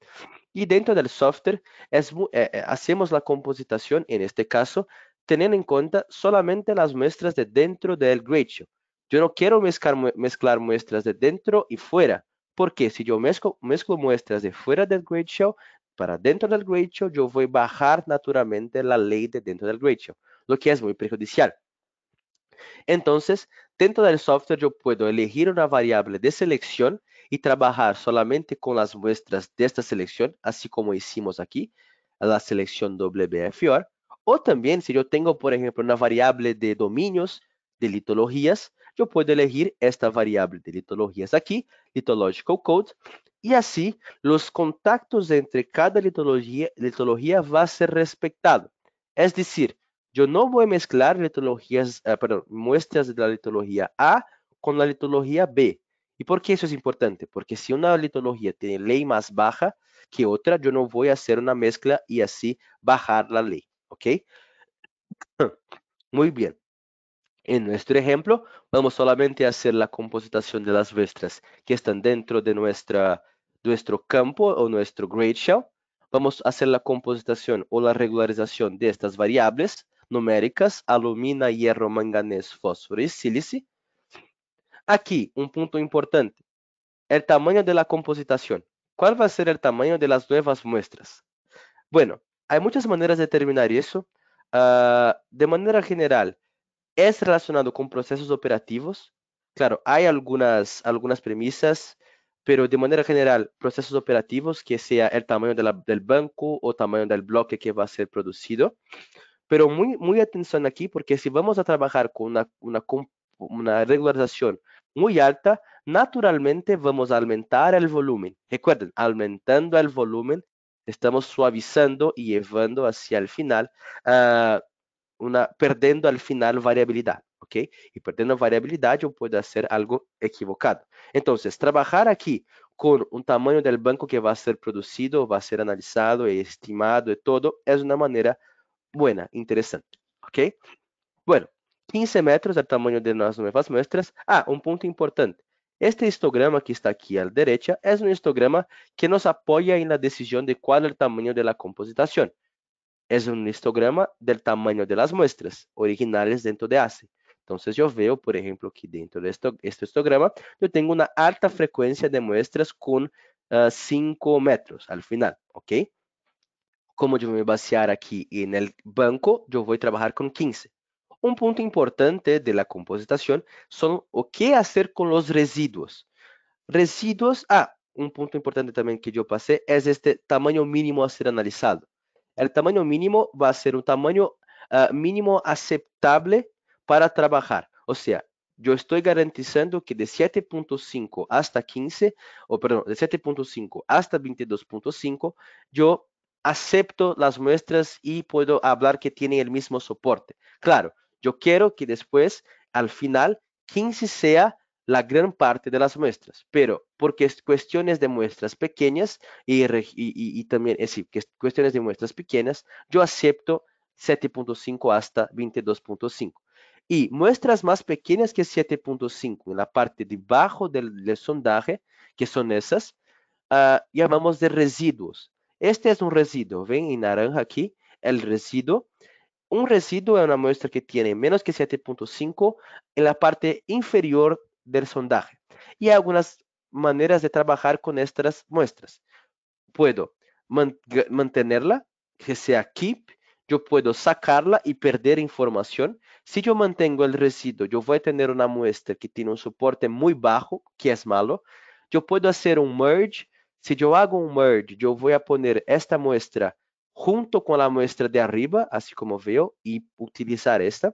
y dentro del software eh, eh, hacemos la compositación, en este caso, teniendo en cuenta solamente las muestras de dentro del ratio. Yo no quiero mezclar, mezclar muestras de dentro y fuera, porque si yo mezclo, mezclo muestras de fuera del ratio para dentro del ratio, yo voy a bajar naturalmente la ley de dentro del ratio, lo que es muy perjudicial. Entonces, dentro del software yo puedo elegir una variable de selección y trabajar solamente con las muestras de esta selección, así como hicimos aquí, la selección WFOR, O también, si yo tengo, por ejemplo, una variable de dominios, de litologías, yo puedo elegir esta variable de litologías aquí, litological code, y así los contactos entre cada litología, litología va a ser respetado. Es decir, yo no voy a mezclar eh, muestras de la litología A con la litología B. ¿Y por qué eso es importante? Porque si una litología tiene ley más baja que otra, yo no voy a hacer una mezcla y así bajar la ley, ¿ok? Muy bien. En nuestro ejemplo, vamos solamente a hacer la compositación de las muestras que están dentro de nuestra, nuestro campo o nuestro grade shell. Vamos a hacer la compositación o la regularización de estas variables numéricas, alumina, hierro, manganés, fósforo y sílice. Aquí, un punto importante, el tamaño de la compositación. ¿Cuál va a ser el tamaño de las nuevas muestras? Bueno, hay muchas maneras de determinar eso. Ah, de manera general, es relacionado con procesos operativos. Claro, hay algunas, algunas premisas, pero de manera general, procesos operativos, que sea el tamaño del banco o tamaño del bloque que va a ser producido. Pero muy, muy atención aquí, porque si vamos a trabajar con una, una, regularización muy alta, naturalmente vamos a aumentar el volumen. Recuerden, aumentando el volumen, estamos suavizando y llevando hacia el final, ah, una, perdiendo al final variabilidad. ¿ok? Y perdiendo variabilidad, yo puedo hacer algo equivocado. Entonces, trabajar aquí con un tamaño del banco que va a ser producido, va a ser analizado, estimado y todo, es una manera buena, interesante, ok? Bueno, 15 metros el tamaño de las nuevas muestras. Ah, un punto importante. Este histograma que está aquí a la derecha es un histograma que nos apoya en la decisión de cuál es el tamaño de la compositación. Es un histograma del tamaño de las muestras originales dentro de ACE. Entonces yo veo, por ejemplo, que dentro de esto, este histograma yo tengo una alta frecuencia de muestras con 5 ah, metros al final, ¿ok? Como yo me vaciar aquí en el banco, yo voy a trabajar con 15. Un punto importante de la compositación son o qué hacer con los residuos. Residuos, ah, un punto importante también que yo pasé es este tamaño mínimo a ser analizado. El tamaño mínimo va a ser un tamaño ah, mínimo aceptable para trabajar. O sea, yo estoy garantizando que de 7.5 hasta 15, o perdón, de 7.5 hasta 22.5, yo acepto las muestras y puedo hablar que tienen el mismo soporte. Claro, yo quiero que después, al final, 15 sea la gran parte de las muestras, pero porque es cuestiones de muestras pequeñas y, también, eh, es decir, cuestiones de muestras pequeñas, yo acepto 7.5 hasta 22.5. Y muestras más pequeñas que 7.5 en la parte debajo del, del sondaje, que son esas, ah, llamamos de residuos. Este es un residuo. Ven en naranja aquí el residuo. Un residuo es una muestra que tiene menos que 7.5 en la parte inferior del sondaje. Y hay algunas maneras de trabajar con estas muestras. Puedo mantenerla, que sea keep, yo puedo sacarla y perder información. Si yo mantengo el residuo, yo voy a tener una muestra que tiene un soporte muy bajo, que es malo. Yo puedo hacer un merge, si yo hago un um merge, yo voy a poner esta muestra junto con la muestra de arriba, así como veo, y e utilizar esta.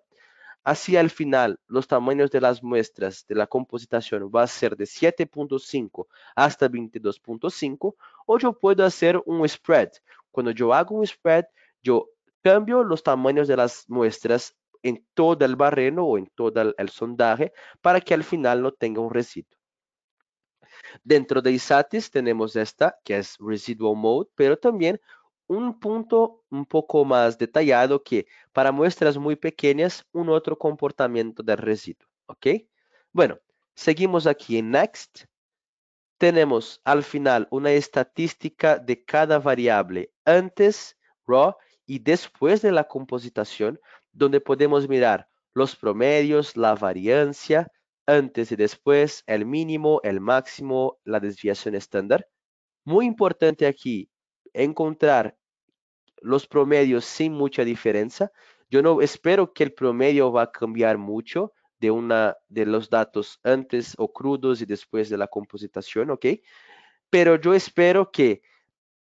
Así al final, los tamaños de las muestras de la compositación va a ser de 7.5 hasta 22.5, o yo puedo hacer un spread. Cuando yo hago un spread, yo cambio los tamaños de las muestras en todo el barreno o en todo el, el sondaje para que al final no tenga un residuo. Dentro de ISATIS tenemos esta, que es Residual Mode, pero también un punto un poco más detallado que para muestras muy pequeñas, un otro comportamiento del residuo, ¿ok? Bueno, seguimos aquí en Next. Tenemos al final una estadística de cada variable antes, raw, y después de la compositación, donde podemos mirar los promedios, la variancia, antes y después, el mínimo, el máximo, la desviación estándar. Muy importante aquí encontrar los promedios sin mucha diferencia. Yo no espero que el promedio va a cambiar mucho de una de los datos antes o crudos y después de la compositación, ¿ok? Pero yo espero que,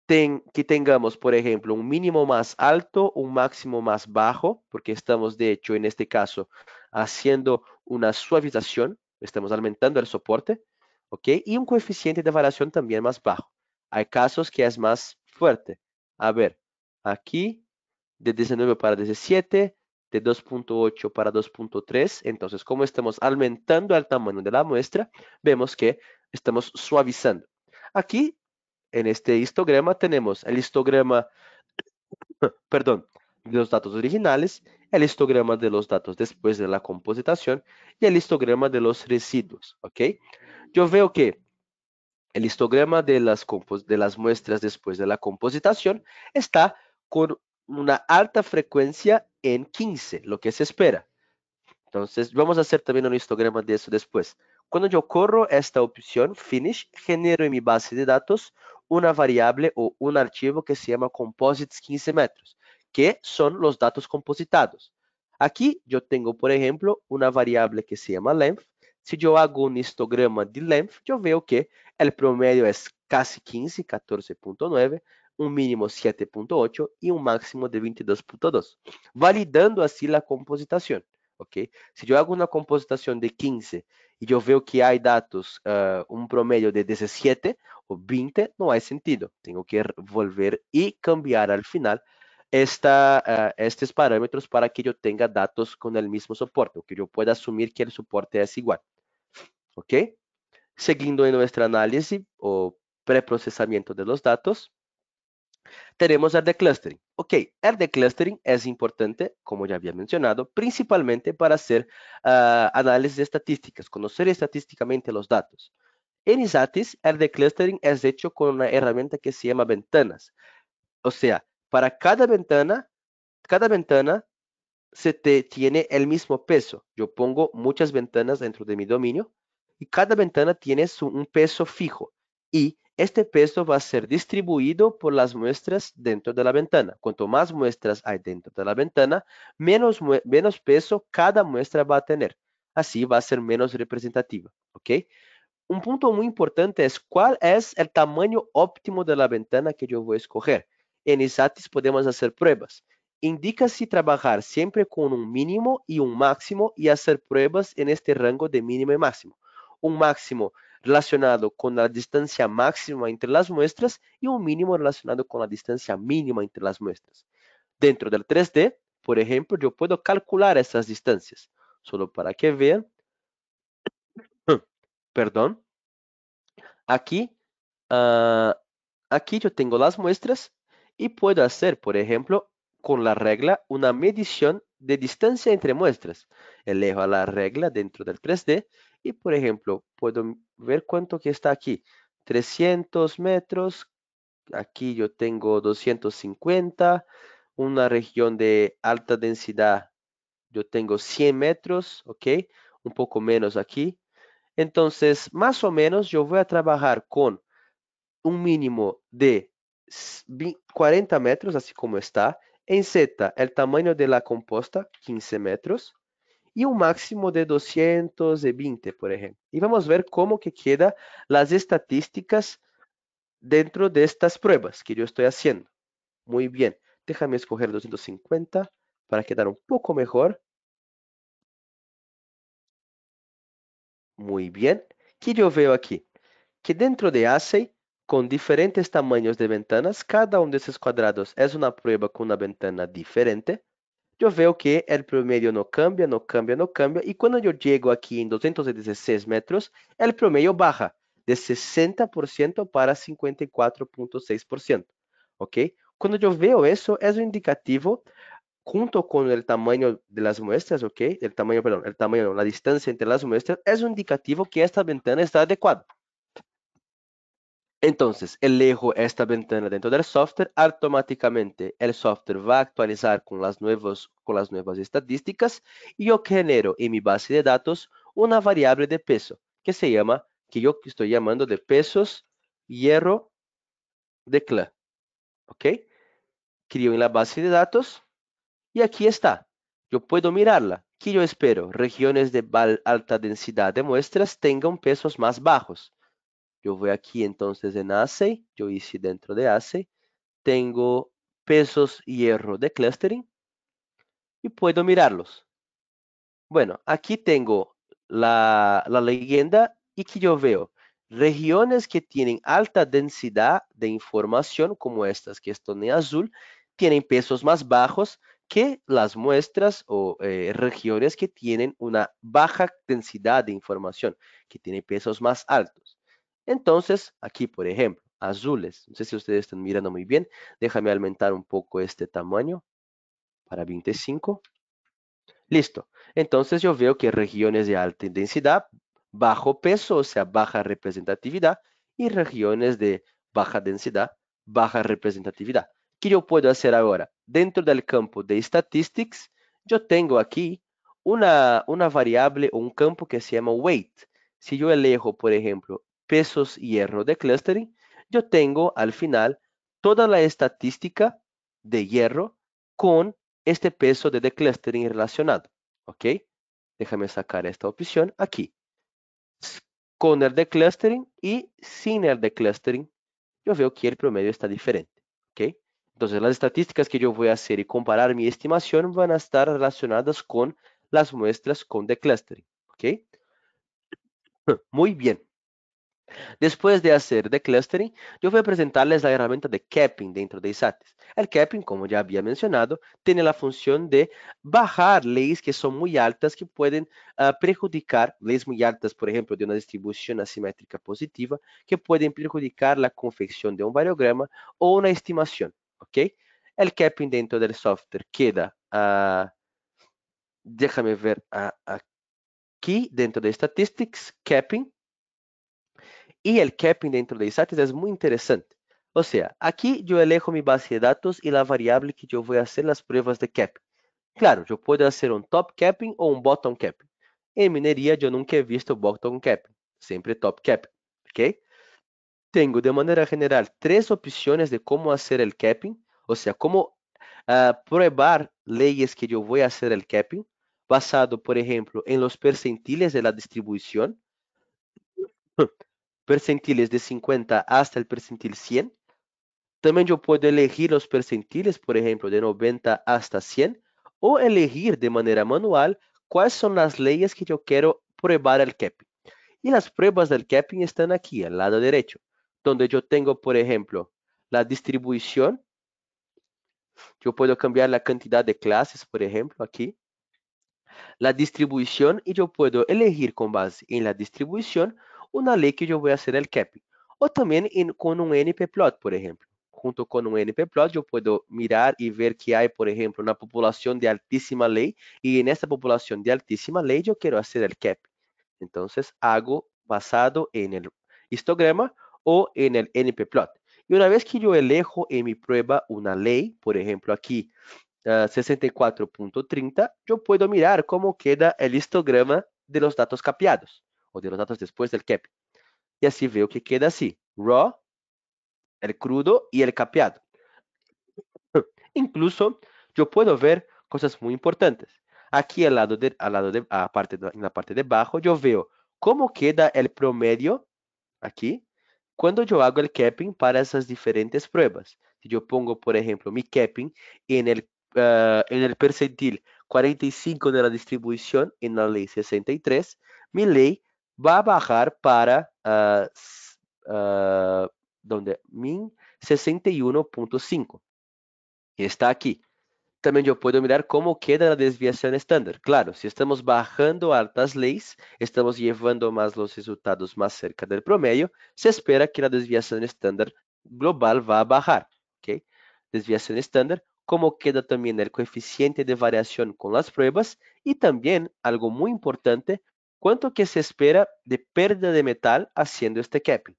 que tengamos, por ejemplo, un mínimo más alto, un máximo más bajo, porque estamos de hecho en este caso haciendo una suavización, estamos aumentando el soporte, ¿ok? Y un coeficiente de variación también más bajo. Hay casos que es más fuerte. A ver, aquí de 19 para 17, de 2.8 para 2.3. Entonces, como estamos aumentando el tamaño de la muestra, vemos que estamos suavizando. Aquí, en este histograma, tenemos el histograma, perdón, de los datos originales, el histograma de los datos después de la compositación y el histograma de los residuos, ¿ok? Yo veo que el histograma de las, de las muestras después de la compositación está con una alta frecuencia en 15, lo que se espera. Entonces, vamos a hacer también un histograma de eso después. Cuando yo corro esta opción Finish, genero en mi base de datos una variable o un archivo que se llama Composites 15 metros que son los datos compositados. Aquí yo tengo, por ejemplo, una variable que se llama length. Si yo hago un histograma de length, yo veo que el promedio es casi 15, 14.9, un mínimo 7.8 y un máximo de 22.2, validando así la compositación. Okay? Si yo hago una compositación de 15 y yo veo que hay datos, eh, un promedio de 17 o 20, no hay sentido. Tengo que volver y cambiar al final eh, estos parámetros para que yo tenga datos con el mismo soporte, o que yo pueda asumir que el soporte es igual. ¿Ok? Siguiendo en nuestra análisis o preprocesamiento de los datos, tenemos el de clustering. Ok, el de clustering es importante, como ya había mencionado, principalmente para hacer eh, análisis de estadísticas, conocer estadísticamente los datos. En ISATIS, el de clustering es hecho con una herramienta que se llama ventanas. O sea, para cada ventana, cada ventana se te tiene el mismo peso. Yo pongo muchas ventanas dentro de mi dominio y cada ventana tiene un peso fijo y este peso va a ser distribuido por las muestras dentro de la ventana. Cuanto más muestras hay dentro de la ventana, menos, menos peso cada muestra va a tener. Así va a ser menos representativa, ¿ok? Un punto muy importante es cuál es el tamaño óptimo de la ventana que yo voy a escoger. En ISATIS podemos hacer pruebas. indica si trabajar siempre con un mínimo y un máximo y hacer pruebas en este rango de mínimo y máximo. Un máximo relacionado con la distancia máxima entre las muestras y un mínimo relacionado con la distancia mínima entre las muestras. Dentro del 3D, por ejemplo, yo puedo calcular esas distancias. Solo para que vean. Perdón. Aquí. yo ah, yo tengo las muestras y puedo hacer, por ejemplo, con la regla una medición de distancia entre muestras. Elejo a la regla dentro del 3D y, por ejemplo, puedo ver cuánto que está aquí. 300 metros, aquí yo tengo 250, una región de alta densidad, yo tengo 100 metros, ¿ok? Un poco menos aquí. Entonces, más o menos yo voy a trabajar con un mínimo de 40 metros, así como está. En Z, el tamaño de la composta, 15 metros. Y un máximo de 220, por ejemplo. Y vamos a ver cómo que queda las estadísticas dentro de estas pruebas que yo estoy haciendo. Muy bien. Déjame escoger 250 para quedar un poco mejor. Muy bien. ¿Qué yo veo aquí? Que dentro de ASEI con diferentes tamaños de ventanas, cada uno um de esos cuadrados es una prueba con una ventana diferente. Yo veo que el promedio no cambia, no cambia, no cambia. Y cuando yo llego aquí en 216 metros, el promedio baja de 60% para 54.6%. E ¿Ok? Cuando yo veo eso, es un um indicativo junto con el tamaño de las muestras, ¿ok? El tamaño, perdón, el tamaño, la distancia entre las muestras, es un um indicativo que esta ventana está adecuada. Entonces, elejo esta ventana dentro del software, automáticamente el software va a actualizar con las, nuevas estadísticas y yo genero en mi base de datos una variable de peso que se llama, que yo estoy llamando de pesos hierro de clan. ¿Ok? Crio en la base de datos y aquí está. Yo puedo mirarla. ¿Qué yo espero regiones de alta densidad de muestras tengan pesos más bajos. Yo voy aquí entonces en ACE, yo hice dentro de ACE, tengo pesos hierro de clustering y puedo mirarlos. Bueno, aquí tengo la, leyenda y que yo veo regiones que tienen alta densidad de información, como estas que están en azul, tienen pesos más bajos que las muestras o eh, regiones que tienen una baja densidad de información, que tienen pesos más altos. Entonces, aquí, por ejemplo, azules. No sé si ustedes están mirando muy bien. Déjame aumentar un poco este tamaño para 25. Listo. Entonces yo veo que regiones de alta densidad, bajo peso, o sea, baja representatividad, y regiones de baja densidad, baja representatividad. ¿Qué yo puedo hacer ahora? Dentro del campo de statistics, yo tengo aquí una, una variable o un campo que se llama weight. Si yo elijo, por ejemplo, pesos hierro de clustering, yo tengo al final toda la estadística de hierro con este peso de clustering relacionado. ¿Ok? Déjame sacar esta opción aquí. Con el clustering y sin el clustering, yo veo que el promedio está diferente. ¿Ok? Entonces, las estadísticas que yo voy a hacer y comparar mi estimación van a estar relacionadas con las muestras con de clustering, ¿Ok? Muy bien. Después de hacer de clustering, yo voy a presentarles la herramienta de capping dentro de ISATES. El capping, como ya había mencionado, tiene la función de bajar leyes que son muy altas, que pueden ah, perjudicar, leyes muy altas, por ejemplo, de una distribución asimétrica positiva, que pueden perjudicar la confección de un variograma o una estimación, ¿ok? El capping dentro del software queda, ah, déjame ver ah, aquí, dentro de Statistics, capping, y el capping dentro de ISATIS es muy interesante. O sea, aquí yo elejo mi base de datos y la variable que yo voy a hacer las pruebas de capping. Claro, yo puedo hacer un top capping o un bottom capping. En minería yo nunca he visto bottom capping, siempre top capping, ¿ok? Tengo de manera general tres opciones de cómo hacer el capping, o sea, cómo ah, probar leyes que yo voy a hacer el capping, basado, por ejemplo, en los percentiles de la distribución percentiles de 50 hasta el percentil 100. También yo puedo elegir los percentiles, por ejemplo, de 90 hasta 100, o elegir de manera manual cuáles son las leyes que yo quiero probar el capping. Y las pruebas del capping están aquí, al lado derecho, donde yo tengo, por ejemplo, la distribución. Yo puedo cambiar la cantidad de clases, por ejemplo, aquí. La distribución y yo puedo elegir con base en la distribución una ley que yo voy a hacer el CAP, O también con un NPplot, por ejemplo. Junto con un NPplot yo puedo mirar y ver que hay, por ejemplo, una población de altísima ley y en esta población de altísima ley yo quiero hacer el CAP. Entonces hago basado en el histograma o en el NPplot. Y una vez que yo elejo en mi prueba una ley, por ejemplo aquí 64.30, ah, yo puedo mirar cómo queda el histograma de los datos capeados o de los datos después del cap. E y así veo que queda así, raw, el crudo y el capeado. Incluso yo puedo ver cosas muy importantes. Aquí al lado de, al lado de, a en la parte de abajo, yo veo cómo queda el promedio aquí cuando yo hago el capping e para esas diferentes pruebas. Si yo pongo, por ejemplo, mi capping e en el, eh, en el percentil 45 de la distribución en la ley 63, mi ley va a bajar para ah, ah, min 61.5. Está aquí. También yo puedo mirar cómo queda la desviación estándar. Claro, si estamos bajando altas leyes, estamos llevando más los resultados más cerca del promedio, se espera que la desviación estándar global va a bajar. Okay? desviación estándar, cómo queda también el coeficiente de variación con las pruebas y también, algo muy importante, ¿Cuánto que se espera de pérdida de metal haciendo este capping?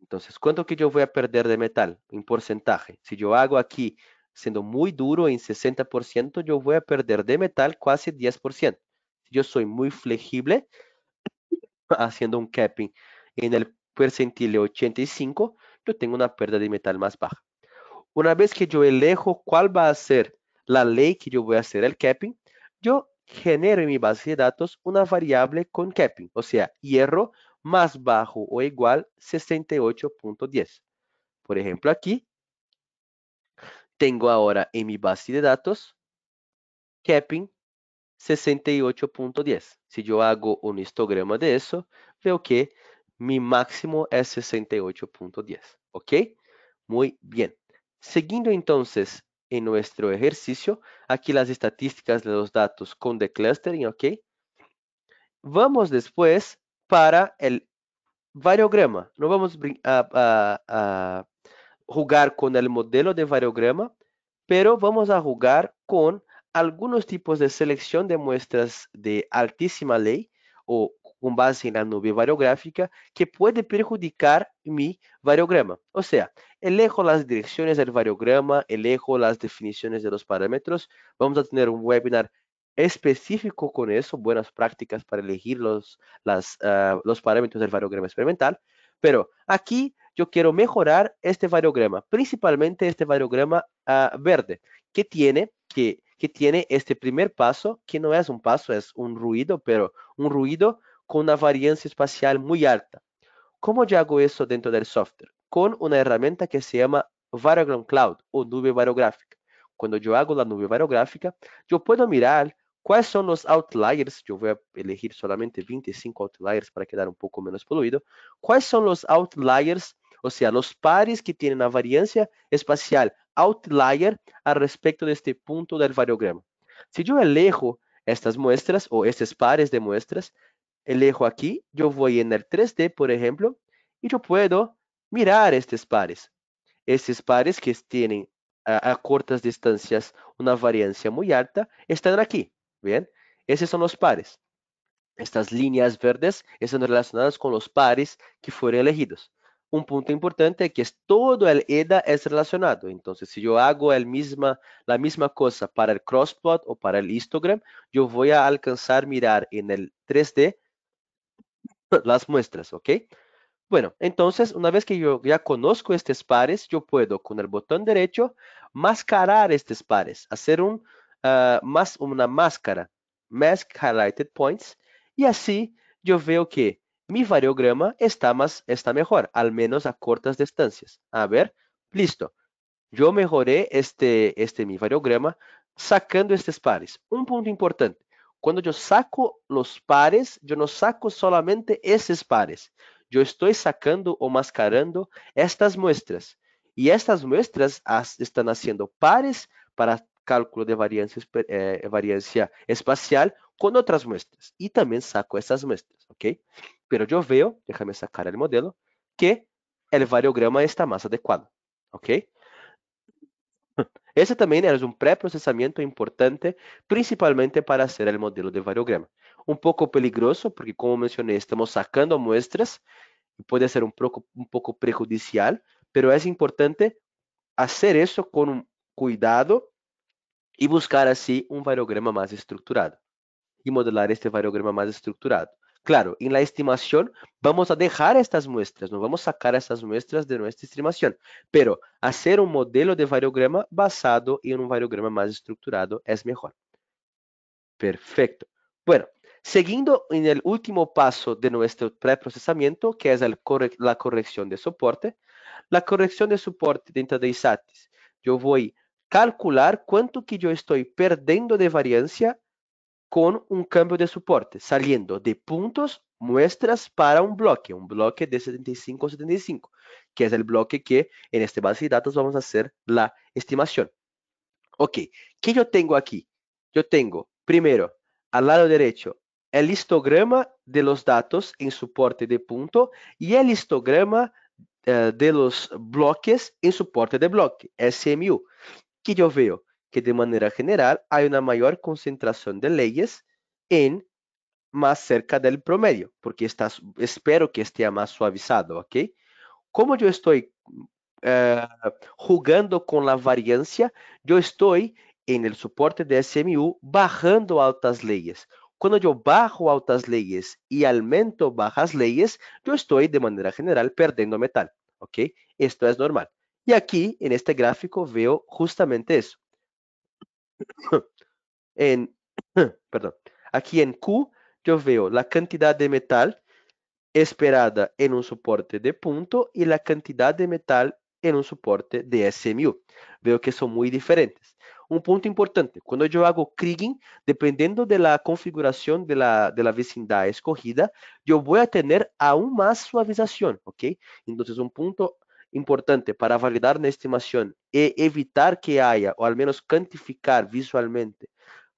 Entonces, ¿cuánto que yo voy a perder de metal en porcentaje? Si yo hago aquí, siendo muy duro en 60%, yo voy a perder de metal casi 10%. Si yo soy muy flexible, haciendo un capping en el percentil 85, yo tengo una pérdida de metal más baja. Una vez que yo elejo cuál va a ser la ley que yo voy a hacer el capping, yo genero en mi base de datos una variable con capping, o sea, hierro más bajo o igual 68.10. Por ejemplo, aquí tengo ahora en mi base de datos capping 68.10. Si yo hago un histograma de eso, veo que mi máximo es 68.10. ¿Ok? Muy bien. Siguiendo entonces nuestro ejercicio. Aquí las estadísticas de los datos con de clustering, ¿ok? Vamos después para el variograma. No vamos a, a jugar con el modelo de variograma, pero vamos a jugar con algunos tipos de selección de muestras de altísima ley o un base la nube variográfica que puede perjudicar mi variograma. O sea, elejo las direcciones del variograma, elejo las definiciones de los parámetros. Vamos a tener un webinar específico con eso, buenas prácticas para elegir los, ah, los parámetros del variograma experimental. Pero aquí yo quiero mejorar este variograma, principalmente este variograma ah, verde, que tiene, que, que tiene este primer paso, que no es un paso, es un ruido, pero un ruido con una variancia espacial muy alta. ¿Cómo yo hago eso dentro del software? Con una herramienta que se llama Variogram Cloud o nube variográfica. Cuando yo hago la nube variográfica, yo puedo mirar cuáles son los outliers. Yo voy a elegir solamente 25 outliers para quedar un poco menos poluido. ¿Cuáles son los outliers? O sea, los pares que tienen la variancia espacial outlier al respecto de este punto del variograma. Si yo elejo estas muestras o estos pares de muestras, Elejo aquí, yo voy en el 3D, por ejemplo, y yo puedo mirar estos pares. Estos pares que tienen a, cortas distancias una variancia muy alta están aquí, ¿bien? Esos son los pares. Estas líneas verdes están relacionadas con los pares que fueron elegidos. Un punto importante es que todo el EDA es relacionado. Entonces, si yo hago el misma, la misma cosa para el crosspot o para el histogram, yo voy a alcanzar mirar en el 3D las muestras, ¿ok? Bueno, entonces, una vez que yo ya conozco estos pares, yo puedo con el botón derecho mascarar estos pares, hacer un, ah, más, una máscara, Mask Highlighted Points, y así yo veo que mi variograma está, más, está mejor, al menos a cortas distancias. A ver, listo. Yo mejoré este, este mi variograma sacando estos pares. Un punto importante, Quando eu saco os pares, eu não saco solamente esses pares. Eu estou sacando ou mascarando estas muestras. E estas muestras as, estão fazendo pares para cálculo de variância, eh, eh variância espacial com outras muestras. E também saco essas muestras, ok? Pero eu vejo, deixa-me sacar o modelo, que o variograma está mais adequado, ok? Ese también es un preprocesamiento importante, principalmente para hacer el modelo de variograma. Un poco peligroso, porque como mencioné, estamos sacando muestras, y puede ser un poco, prejudicial, pero es importante hacer eso con cuidado y buscar así un variograma más estructurado y modelar este variograma más estructurado. Claro, en la estimación vamos a dejar estas muestras, no vamos a sacar estas muestras de nuestra estimación, pero hacer un modelo de variograma basado en un variograma más estructurado es mejor. Perfecto. Bueno, siguiendo en el último paso de nuestro preprocesamiento, que es la corrección de soporte, la corrección de soporte dentro de ISATIS, yo voy a calcular cuánto que yo estoy perdiendo de variancia con un cambio de soporte, saliendo de puntos muestras para un bloque, un bloque de 75 75, que es el bloque que en este base de datos vamos a hacer la estimación. Ok, ¿qué yo tengo aquí? Yo tengo, primero, al lado derecho, el histograma de los datos en soporte de punto y el histograma eh, de los bloques en soporte de bloque, SMU. ¿Qué yo veo? de manera general hay una mayor concentración de leyes en más cerca del promedio, porque está, espero que esté más suavizado, ¿ok? Como yo estoy eh, jugando con la variancia, yo estoy en el soporte de SMU bajando altas leyes. Cuando yo bajo altas leyes y aumento bajas leyes, yo estoy de manera general perdiendo metal, ¿ok? Esto es normal. Y aquí en este gráfico veo justamente eso. en, perdón, aquí en Q yo veo la cantidad de metal esperada en un soporte de punto y la cantidad de metal en un soporte de SMU. Veo que son muy diferentes. Un punto importante, cuando yo hago kriging, dependiendo de la configuración de la, vecindad escogida, yo voy a tener aún más suavización, ¿ok? Entonces, un punto importante para validar na estimação e evitar que haya, ou al menos quantificar visualmente,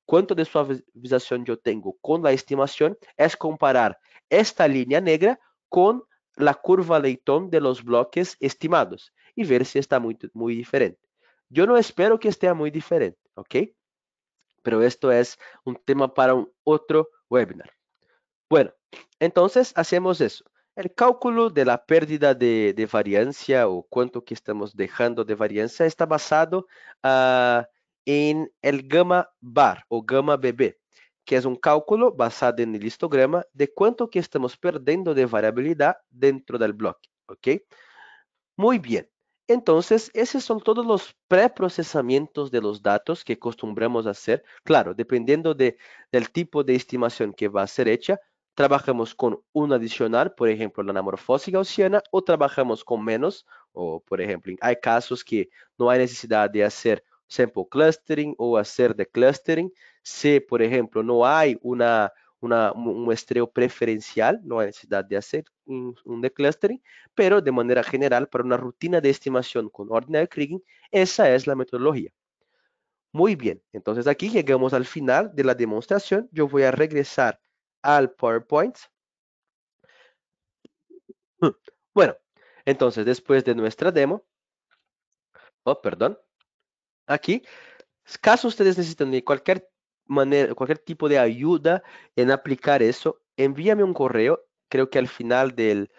quanto de suavización eu tenho com a estimação es é comparar esta línea negra com a curva Leitão de los bloques estimados e ver si está muito muito diferente. Eu não espero que esteja muito diferente, ¿ok? Pero esto es é un tema para un otro webinar. Bueno, entonces hacemos eso. El cálculo de la pérdida de, variancia o cuánto que estamos dejando de variancia está basado ah, en el gamma bar o gamma BB, que es un cálculo basado en el histograma de cuánto que estamos perdiendo de variabilidad dentro del bloque. Muy bien. Entonces, esos son todos los preprocesamientos de los datos que acostumbramos a hacer. Claro, dependiendo del tipo de estimación que va a ser hecha, trabajamos con un adicional, por ejemplo, la anamorfosis gaussiana, o trabajamos con menos, o por ejemplo, hay casos que no hay necesidad de hacer sample clustering o hacer de clustering, si, por ejemplo, no hay una, un muestreo preferencial, no hay necesidad de hacer un, un de clustering, pero de manera general, para una rutina de estimación con ordinary kriging, esa es la metodología. Muy bien, entonces aquí llegamos al final de la demostración. Yo voy a regresar al PowerPoint. Hmm, bueno, entonces después de nuestra demo, oh, perdón, aquí, caso ustedes necesitan de cualquier manera, cualquier tipo de ayuda en aplicar eso, envíame un correo, creo que al final del,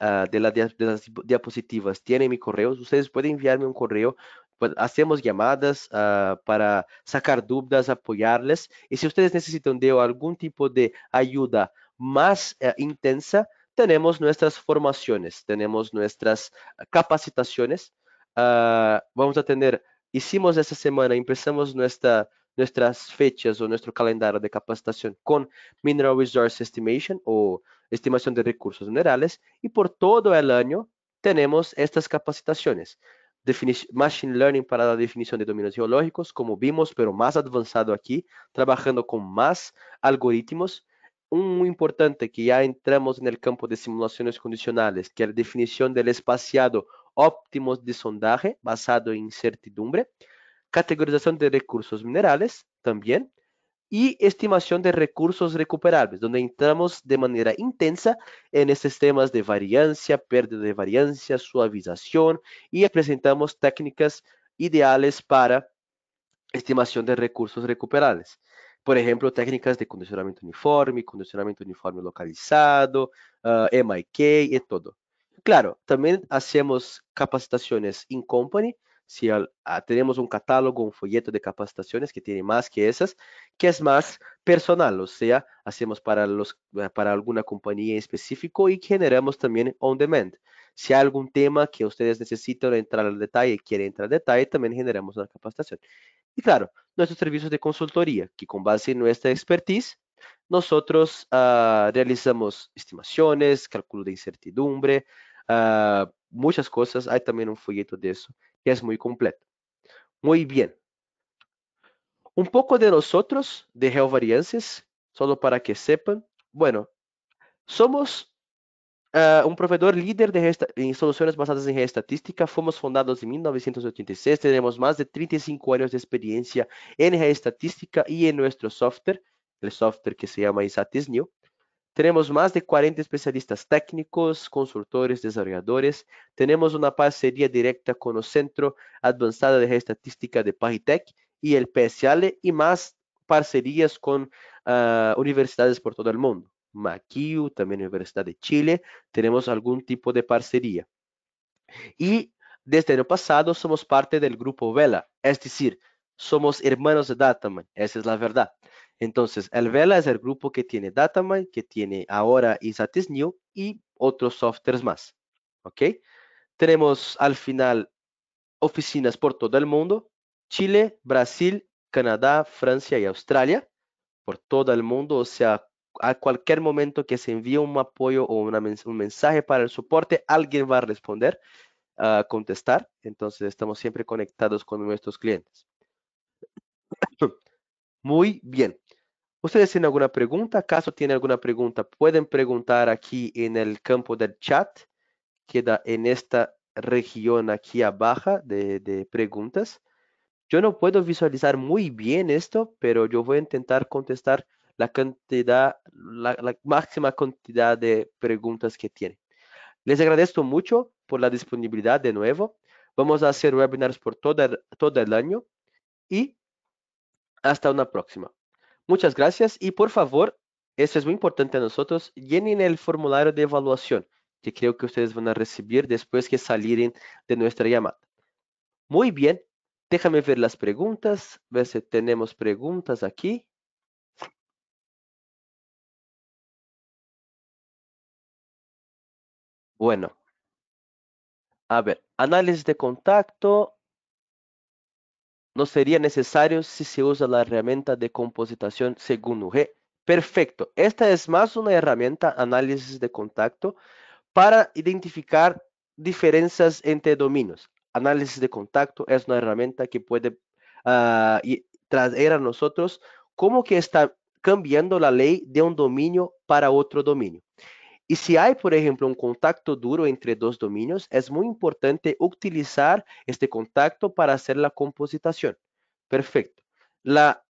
ah, de, de, las diapositivas tiene mi correo, ustedes pueden enviarme un correo pues, hacemos llamadas ah, para sacar dudas, apoyarles. Y si ustedes necesitan de algún tipo de ayuda más eh, intensa, tenemos nuestras formaciones, tenemos nuestras capacitaciones. Ah, vamos a tener, hicimos esta semana, empezamos nuestra, nuestras fechas o nuestro calendario de capacitación con Mineral Resource Estimation o estimación de recursos minerales y por todo el año tenemos estas capacitaciones. Machine Learning para la definición de dominios geológicos, como vimos, pero más avanzado aquí, trabajando con más algoritmos. Un muy importante que ya entramos en el campo de simulaciones condicionales, que es la definición del espaciado óptimo de sondaje basado en incertidumbre. categorización de recursos minerales también, y estimación de recursos recuperables, donde entramos de manera intensa en estos temas de variancia, pérdida de variancia, suavización y presentamos técnicas ideales para estimación de recursos recuperables. Por ejemplo, técnicas de condicionamiento uniforme, condicionamiento uniforme localizado, ah, MIK y todo. Claro, también hacemos capacitaciones in company, si ah, tenemos un catálogo, un folleto de capacitaciones que tiene más que esas, que es más personal, o sea, hacemos para, los, eh, para alguna compañía en específico y generamos también on demand. Si hay algún tema que ustedes necesitan entrar al detalle, quieren entrar al detalle, también generamos una capacitación. Y claro, nuestros servicios de consultoría, que con base en nuestra expertise, nosotros ah, realizamos estimaciones, cálculo de incertidumbre, ah, muchas cosas. Hay también un folleto de eso que es muy completo. Muy bien. Un poco de nosotros, de Geovariances, solo para que sepan. Bueno, somos eh, un proveedor líder de en soluciones basadas en estadística. Fuimos fundados en 1986. Tenemos más de 35 años de experiencia en estadística y en nuestro software, el software que se llama Isatis New. Tenemos más de 40 especialistas técnicos, consultores, desarrolladores. Tenemos una parcería directa con el Centro Avanzado de Estadística de Pagitec y el PSL y más parcerías con ah, universidades por todo el mundo. Maquiu, también Universidad de Chile, tenemos algún tipo de parcería. Y desde el año pasado somos parte del grupo Vela, es decir, somos hermanos de Dataman, esa es la verdad. Entonces, el Vela es el grupo que tiene Datamine, que tiene ahora Isatis New y otros softwares más. ¿Ok? Tenemos al final oficinas por todo el mundo, Chile, Brasil, Canadá, Francia y Australia, por todo el mundo, o sea, a cualquier momento que se envíe un apoyo o un mensaje para el soporte, alguien va a responder, a contestar, entonces estamos siempre conectados con nuestros clientes. Muy bien. Ustedes tienen alguna pregunta? ¿Acaso tienen alguna pregunta? Pueden preguntar aquí en el campo del chat. Queda en esta región aquí abajo de, preguntas. Yo no puedo visualizar muy bien esto, pero yo voy a intentar contestar la cantidad, la, máxima cantidad de preguntas que tienen. Les agradezco mucho por la disponibilidad de nuevo. Vamos a hacer webinars por todo, todo el año y hasta una próxima. Muchas gracias y por favor, esto es muy importante a nosotros, llenen el formulario de evaluación que creo que ustedes van a recibir después que saliren de nuestra llamada. Muy bien, déjame ver las preguntas, ver si tenemos preguntas aquí. Bueno, a ver, análisis de contacto, no sería necesario si se usa la herramienta de compositación según UG. Perfecto. Esta es más una herramienta análisis de contacto para identificar diferencias entre dominios. Análisis de contacto es una herramienta que puede ah, traer a nosotros cómo que está cambiando la ley de un dominio para otro dominio. Y si hay, por ejemplo, un contacto duro entre dos dominios, es muy importante utilizar este contacto para hacer la compositación. Perfecto.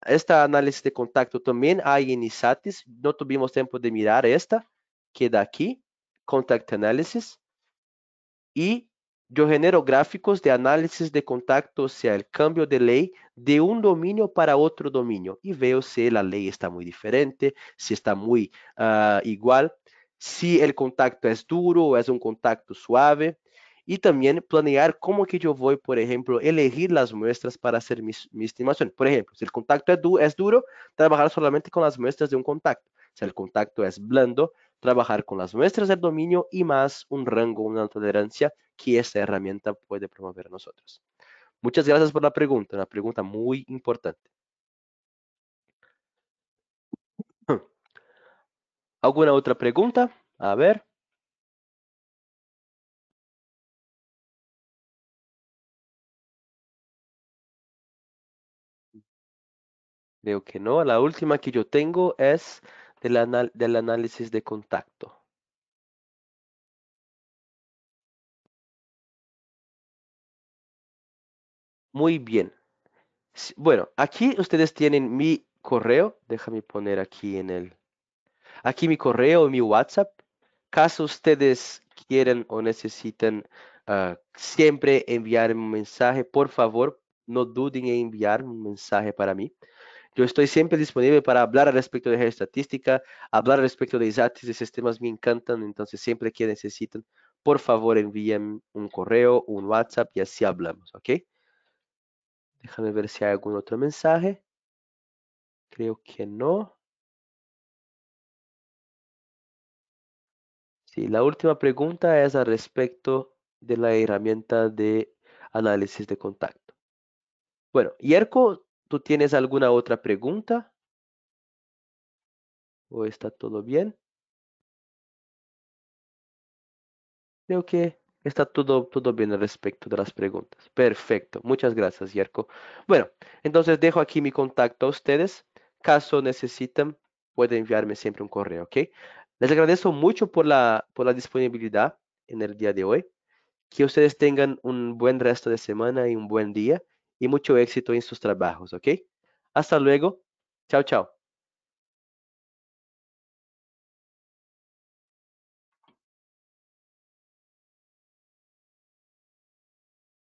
esta análisis de contacto también hay en ISATIS. No tuvimos tiempo de mirar esta. Queda aquí. Contact Analysis. Y yo genero gráficos de análisis de contacto, o sea, el cambio de ley de un dominio para otro dominio. Y veo si la ley está muy diferente, si está muy ah, igual si el contacto es duro o es un contacto suave. Y también planear cómo que yo voy, por ejemplo, elegir las muestras para hacer mi, estimación. Por ejemplo, si el contacto es, es duro, trabajar solamente con las muestras de un contacto. Si el contacto es blando, trabajar con las muestras del dominio y más un rango, una tolerancia que esta herramienta puede promover a nosotros. Muchas gracias por la pregunta, una pregunta muy importante. ¿Alguna otra pregunta? A ver. Creo que no. La última que yo tengo es del, del análisis de contacto. Muy bien. Bueno, aquí ustedes tienen mi correo. Déjame poner aquí en el aquí mi correo, mi WhatsApp, caso ustedes quieran o necesiten ah, siempre enviar un mensaje, por favor, no duden en enviar un mensaje para mí. Yo estoy siempre disponible para hablar al respecto de estadística, hablar al respecto de ISATIS, esos temas me encantan, entonces siempre que necesiten, por favor envíen un correo, un WhatsApp y así hablamos, ¿ok? Déjame ver si hay algún otro mensaje. Creo que no. la última pregunta es al respecto de la herramienta de análisis de contacto. Bueno, Yerko, ¿tú tienes alguna otra pregunta? ¿O está todo bien? Creo que está todo, todo bien al respecto de las preguntas. Perfecto. Muchas gracias, Yerko. Bueno, entonces dejo aquí mi contacto a ustedes. Caso necesiten, pueden enviarme siempre un correo, ¿ok? Les agradezco mucho por la, por la disponibilidad en el día de hoy. Que ustedes tengan un buen resto de semana y un buen día y mucho éxito en sus trabajos, ¿ok? Hasta luego. Chao, chao.